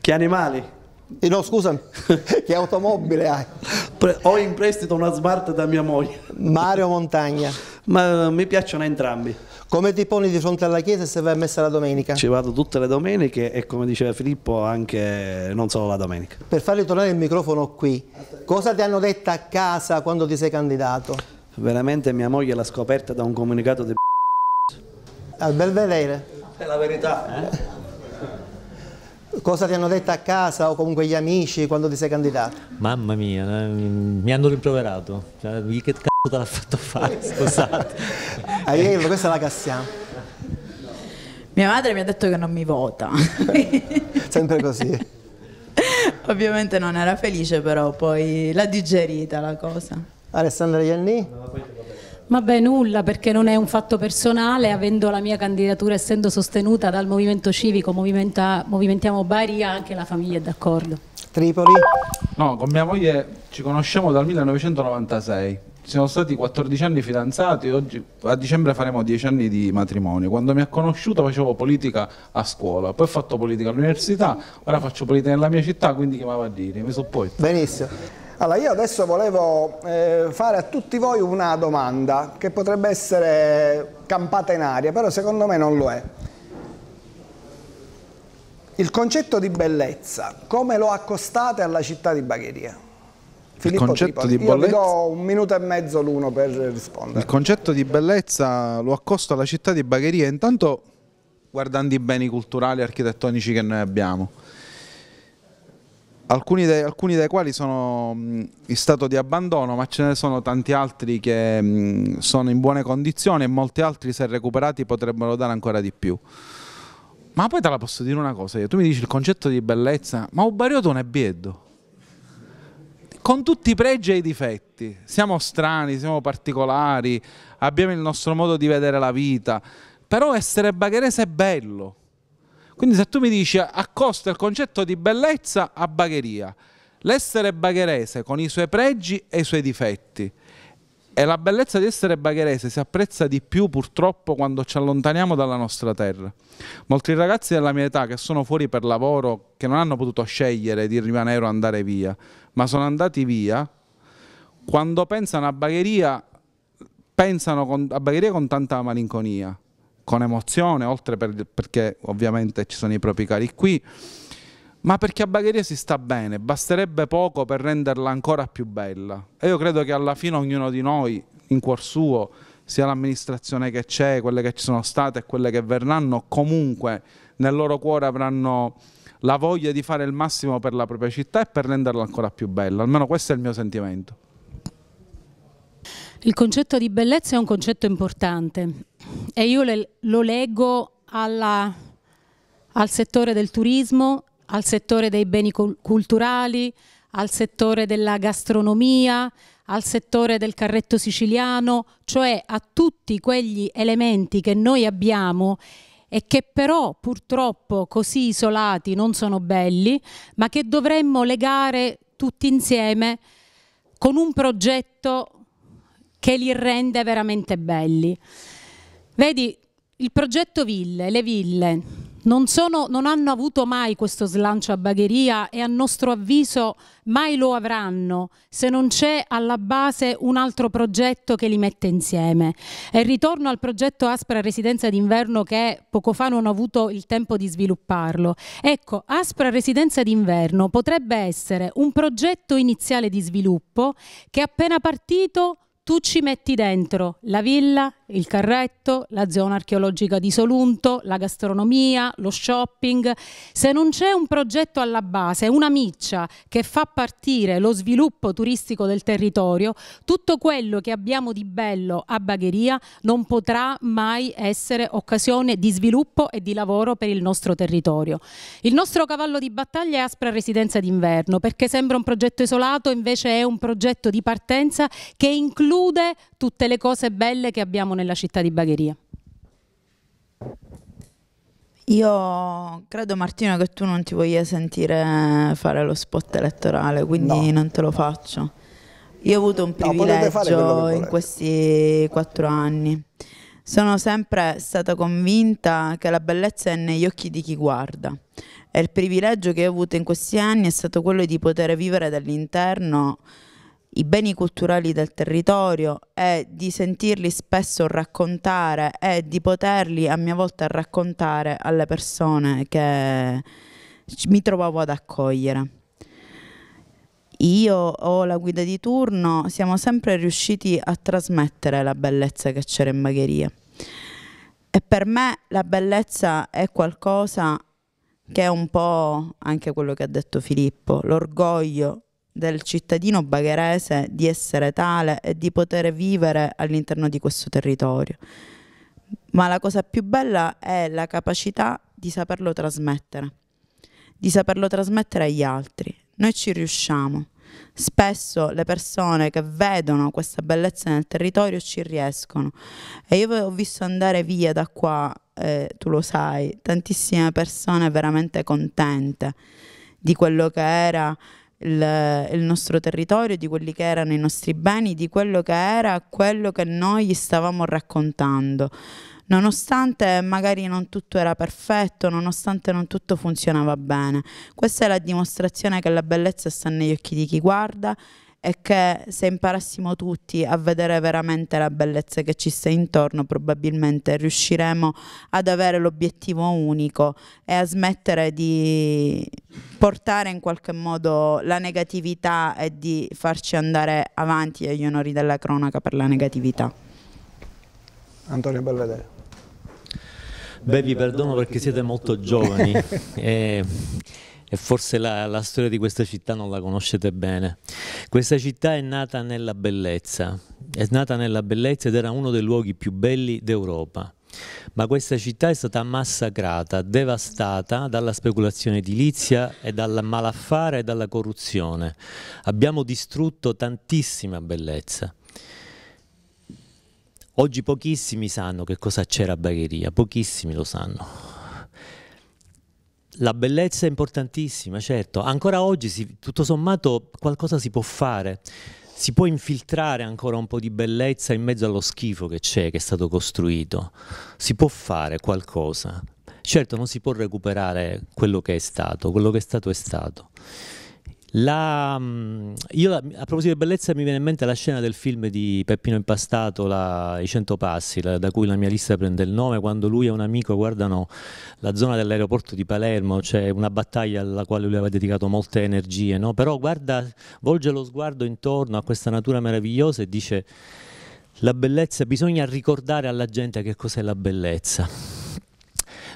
Speaker 6: Che animali?
Speaker 7: Eh, no, scusami, che automobile hai?
Speaker 6: ho in prestito una Smart da mia moglie. Mario
Speaker 7: Montagna.
Speaker 6: Ma mi
Speaker 7: piacciono entrambi. Come ti poni di fronte alla chiesa se vai a messa la domenica?
Speaker 6: Ci vado tutte le domeniche e come diceva Filippo anche non solo la domenica.
Speaker 7: Per farli tornare il microfono qui, cosa ti hanno detto a casa quando ti sei candidato?
Speaker 6: Veramente mia moglie l'ha scoperta da un comunicato
Speaker 5: di
Speaker 7: Al bel vedere.
Speaker 6: È la verità.
Speaker 7: Eh? Cosa ti hanno detto a casa o comunque gli amici quando ti sei candidato?
Speaker 5: Mamma mia, eh, mi hanno rimproverato. Cioè, te l'ha fatto fare, scusate.
Speaker 4: Arrivo, ah, questa la cassiamo. Mia madre mi ha detto che non mi vota.
Speaker 3: Sempre così.
Speaker 4: Ovviamente non era felice, però poi l'ha digerita la cosa. Alessandra Ianni?
Speaker 3: Vabbè, nulla, perché non è un fatto personale, avendo la mia candidatura essendo sostenuta dal Movimento Civico, Movimentiamo Baria, anche la famiglia è d'accordo. Tripoli?
Speaker 2: No, con mia moglie ci conosciamo dal 1996 siamo stati 14 anni fidanzati, oggi a dicembre faremo 10 anni di matrimonio. Quando mi ha conosciuto facevo politica a scuola, poi ho fatto politica all'università, ora faccio politica nella mia città, quindi chiamava a dire, mi so poi. Benissimo. Allora,
Speaker 1: io adesso volevo eh, fare a tutti voi una domanda che potrebbe essere campata in aria, però secondo me non lo è. Il concetto di bellezza, come lo accostate alla città di Bagheria?
Speaker 2: Filippo il concetto Tripoli. di bellezza... Io do
Speaker 1: un minuto e mezzo l'uno per rispondere.
Speaker 2: Il concetto di bellezza lo accosto alla città di Bagheria, intanto guardando i beni culturali e architettonici che noi abbiamo. Alcuni dei, alcuni dei, quali sono in stato di abbandono, ma ce ne sono tanti altri che sono in buone condizioni e molti altri, se recuperati, potrebbero dare ancora di più. Ma poi te la posso dire una cosa, io. tu mi dici il concetto di bellezza, ma un non è biedo con tutti i pregi e i difetti. Siamo strani, siamo particolari, abbiamo il nostro modo di vedere la vita, però essere bagherese è bello. Quindi se tu mi dici accosta il concetto di bellezza a bagheria, l'essere bagherese con i suoi pregi e i suoi difetti, e la bellezza di essere bagherese si apprezza di più purtroppo quando ci allontaniamo dalla nostra terra. Molti ragazzi della mia età che sono fuori per lavoro, che non hanno potuto scegliere di rimanere o andare via, ma sono andati via, quando pensano a bagheria, pensano con, a bagheria con tanta malinconia, con emozione, oltre per, perché ovviamente ci sono i propri cari qui ma perché a Bagheria si sta bene, basterebbe poco per renderla ancora più bella. E io credo che alla fine ognuno di noi, in cuor suo, sia l'amministrazione che c'è, quelle che ci sono state e quelle che verranno, comunque nel loro cuore avranno la voglia di fare il massimo per la propria città e per renderla ancora più bella. Almeno questo è il mio sentimento.
Speaker 3: Il concetto di bellezza è un concetto importante e io le, lo leggo alla, al settore del turismo al settore dei beni culturali, al settore della gastronomia, al settore del carretto siciliano, cioè a tutti quegli elementi che noi abbiamo e che però purtroppo così isolati non sono belli, ma che dovremmo legare tutti insieme con un progetto che li rende veramente belli. Vedi, il progetto Ville, le ville, non, sono, non hanno avuto mai questo slancio a bagheria e a nostro avviso mai lo avranno se non c'è alla base un altro progetto che li mette insieme. E ritorno al progetto Aspra Residenza d'Inverno che poco fa non ho avuto il tempo di svilupparlo. Ecco, Aspra Residenza d'Inverno potrebbe essere un progetto iniziale di sviluppo che appena partito tu ci metti dentro la villa, il carretto, la zona archeologica di Solunto, la gastronomia, lo shopping. Se non c'è un progetto alla base, una miccia che fa partire lo sviluppo turistico del territorio, tutto quello che abbiamo di bello a Bagheria non potrà mai essere occasione di sviluppo e di lavoro per il nostro territorio. Il nostro cavallo di battaglia è Aspra Residenza d'inverno perché sembra un progetto isolato, invece è un progetto di partenza che include tutte le cose belle che abbiamo nella città di Bagheria.
Speaker 4: Io credo Martino che tu non ti voglia sentire fare lo spot elettorale, quindi no. non te lo faccio. Io ho avuto un privilegio no, in questi quattro anni. Sono sempre stata convinta che la bellezza è negli occhi di chi guarda e il privilegio che ho avuto in questi anni è stato quello di poter vivere dall'interno i beni culturali del territorio e di sentirli spesso raccontare e di poterli a mia volta raccontare alle persone che mi trovavo ad accogliere. Io o la guida di turno siamo sempre riusciti a trasmettere la bellezza che c'era in Magheria. E per me la bellezza è qualcosa che è un po' anche quello che ha detto Filippo, l'orgoglio del cittadino bagherese di essere tale e di poter vivere all'interno di questo territorio. Ma la cosa più bella è la capacità di saperlo trasmettere, di saperlo trasmettere agli altri. Noi ci riusciamo. Spesso le persone che vedono questa bellezza nel territorio ci riescono. E io ho visto andare via da qua, eh, tu lo sai, tantissime persone veramente contente di quello che era il, il nostro territorio, di quelli che erano i nostri beni, di quello che era quello che noi gli stavamo raccontando nonostante magari non tutto era perfetto, nonostante non tutto funzionava bene. Questa è la dimostrazione che la bellezza sta negli occhi di chi guarda è che se imparassimo tutti a vedere veramente la bellezza che ci sta intorno, probabilmente riusciremo ad avere l'obiettivo unico e a smettere di portare in qualche modo la negatività e di farci andare avanti agli onori della cronaca per la negatività. Antonio
Speaker 1: Belvedere.
Speaker 5: Beh, vi perdono perché siete molto giovani. eh, e forse la, la, storia di questa città non la conoscete bene. Questa città è nata nella bellezza, è nata nella bellezza ed era uno dei luoghi più belli d'Europa. Ma questa città è stata massacrata, devastata dalla speculazione edilizia e dal malaffare e dalla corruzione. Abbiamo distrutto tantissima bellezza. Oggi pochissimi sanno che cosa c'era a Bagheria, pochissimi lo sanno la bellezza è importantissima, certo. Ancora oggi, si, tutto sommato, qualcosa si può fare. Si può infiltrare ancora un po' di bellezza in mezzo allo schifo che c'è, che è stato costruito. Si può fare qualcosa. Certo, non si può recuperare quello che è stato, quello che è stato è stato. La, mm, io, a proposito di bellezza mi viene in mente la scena del film di Peppino Impastato, la, I 100 passi, la, da cui la mia lista prende il nome, quando lui e un amico guardano la zona dell'aeroporto di Palermo, c'è cioè una battaglia alla quale lui aveva dedicato molte energie, no? però guarda, volge lo sguardo intorno a questa natura meravigliosa e dice la bellezza, bisogna ricordare alla gente che cos'è la bellezza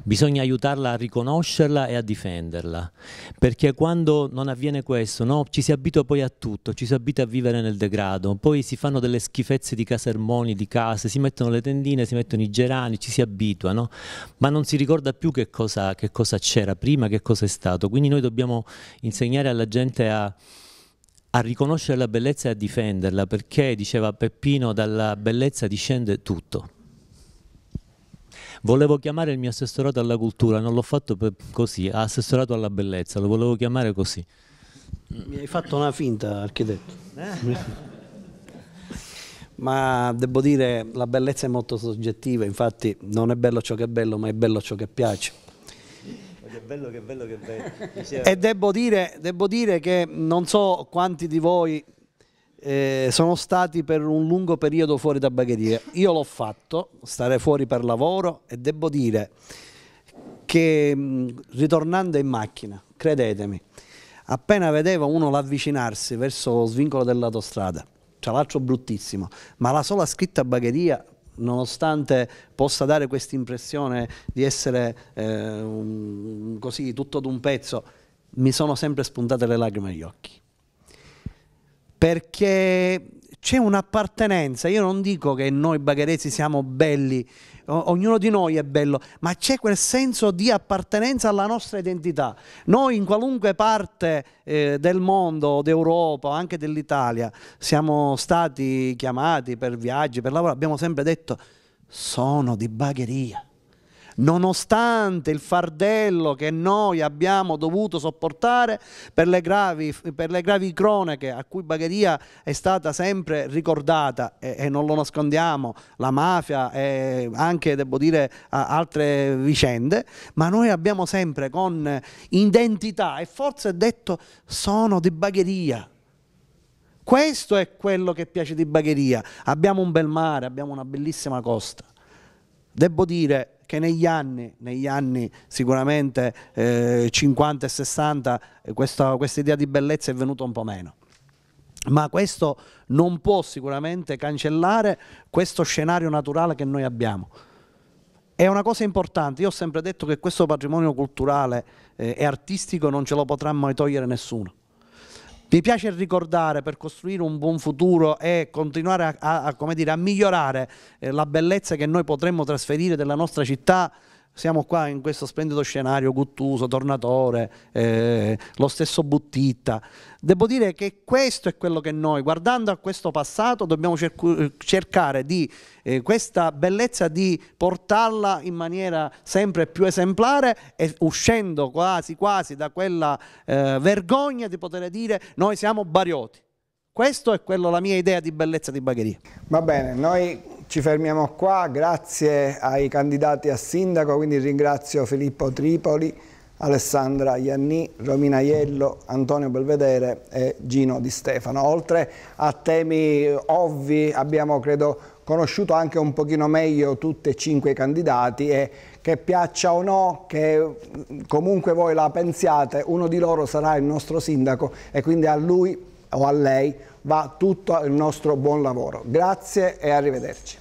Speaker 5: bisogna aiutarla a riconoscerla e a difenderla, perché quando non avviene questo no, ci si abitua poi a tutto, ci si abitua a vivere nel degrado, poi si fanno delle schifezze di casermoni, di case, si mettono le tendine, si mettono i gerani, ci si abitua, no? ma non si ricorda più che cosa c'era prima, che cosa è stato, quindi noi dobbiamo insegnare alla gente a a riconoscere la bellezza e a difenderla, perché, diceva Peppino, dalla bellezza discende tutto. Volevo chiamare il mio assessorato alla cultura, non l'ho fatto così, assessorato alla bellezza, lo volevo chiamare così.
Speaker 6: Mi hai fatto una finta, architetto. Eh? ma devo dire la bellezza è molto soggettiva, infatti non è bello ciò che è bello, ma è bello ciò che piace.
Speaker 5: Che bello, che bello, che bello. E
Speaker 6: devo dire, devo dire che non so quanti di voi eh, sono stati per un lungo periodo fuori da bagheria. Io l'ho fatto, stare fuori per lavoro e devo dire che mm, ritornando in macchina, credetemi, appena vedevo uno l'avvicinarsi verso lo svincolo dell'autostrada, tra l'altro bruttissimo, ma la sola scritta bagheria nonostante possa dare questa impressione di essere eh, un, così tutto d'un pezzo, mi sono sempre spuntate le lacrime agli occhi perché c'è un'appartenenza. Io non dico che noi bagheresi siamo belli, ognuno di noi è bello, ma c'è quel senso di appartenenza alla nostra identità. Noi in qualunque parte eh, del mondo, d'Europa, anche dell'Italia, siamo stati chiamati per viaggi, per lavoro, abbiamo sempre detto sono di bagheria nonostante il fardello che noi abbiamo dovuto sopportare per le gravi, per le gravi cronache a cui Bagheria è stata sempre ricordata e, e non lo nascondiamo, la mafia e anche, devo dire, altre vicende, ma noi abbiamo sempre con identità e forse detto sono di Bagheria. Questo è quello che piace di Bagheria. Abbiamo un bel mare, abbiamo una bellissima costa. Devo dire, che negli anni, negli anni sicuramente eh, 50 e 60 eh, questa, questa idea di bellezza è venuta un po' meno ma questo non può sicuramente cancellare questo scenario naturale che noi abbiamo. È una cosa importante, io ho sempre detto che questo patrimonio culturale eh, e artistico non ce lo potrà mai togliere nessuno. Vi piace ricordare per costruire un buon futuro e continuare a, a, a, dire, a migliorare eh, la bellezza che noi potremmo trasferire della nostra città siamo qua in questo splendido scenario, Guttuso, Tornatore, eh, lo stesso Buttitta. Devo dire che questo è quello che noi, guardando a questo passato, dobbiamo cercare di eh, questa bellezza di portarla in maniera sempre più esemplare e uscendo quasi quasi da quella eh, vergogna di poter dire noi siamo Barioti. Questa è quello, la mia idea di bellezza di Bagheria.
Speaker 1: Va bene, noi ci fermiamo qua, grazie ai candidati a sindaco, quindi ringrazio Filippo Tripoli, Alessandra Ianni, Romina Iello, Antonio Belvedere e Gino Di Stefano. Oltre a temi ovvi abbiamo credo conosciuto anche un pochino meglio tutti e cinque i candidati e che piaccia o no, che comunque voi la pensiate, uno di loro sarà il nostro sindaco e quindi a lui o a lei va tutto il nostro buon lavoro. Grazie e arrivederci.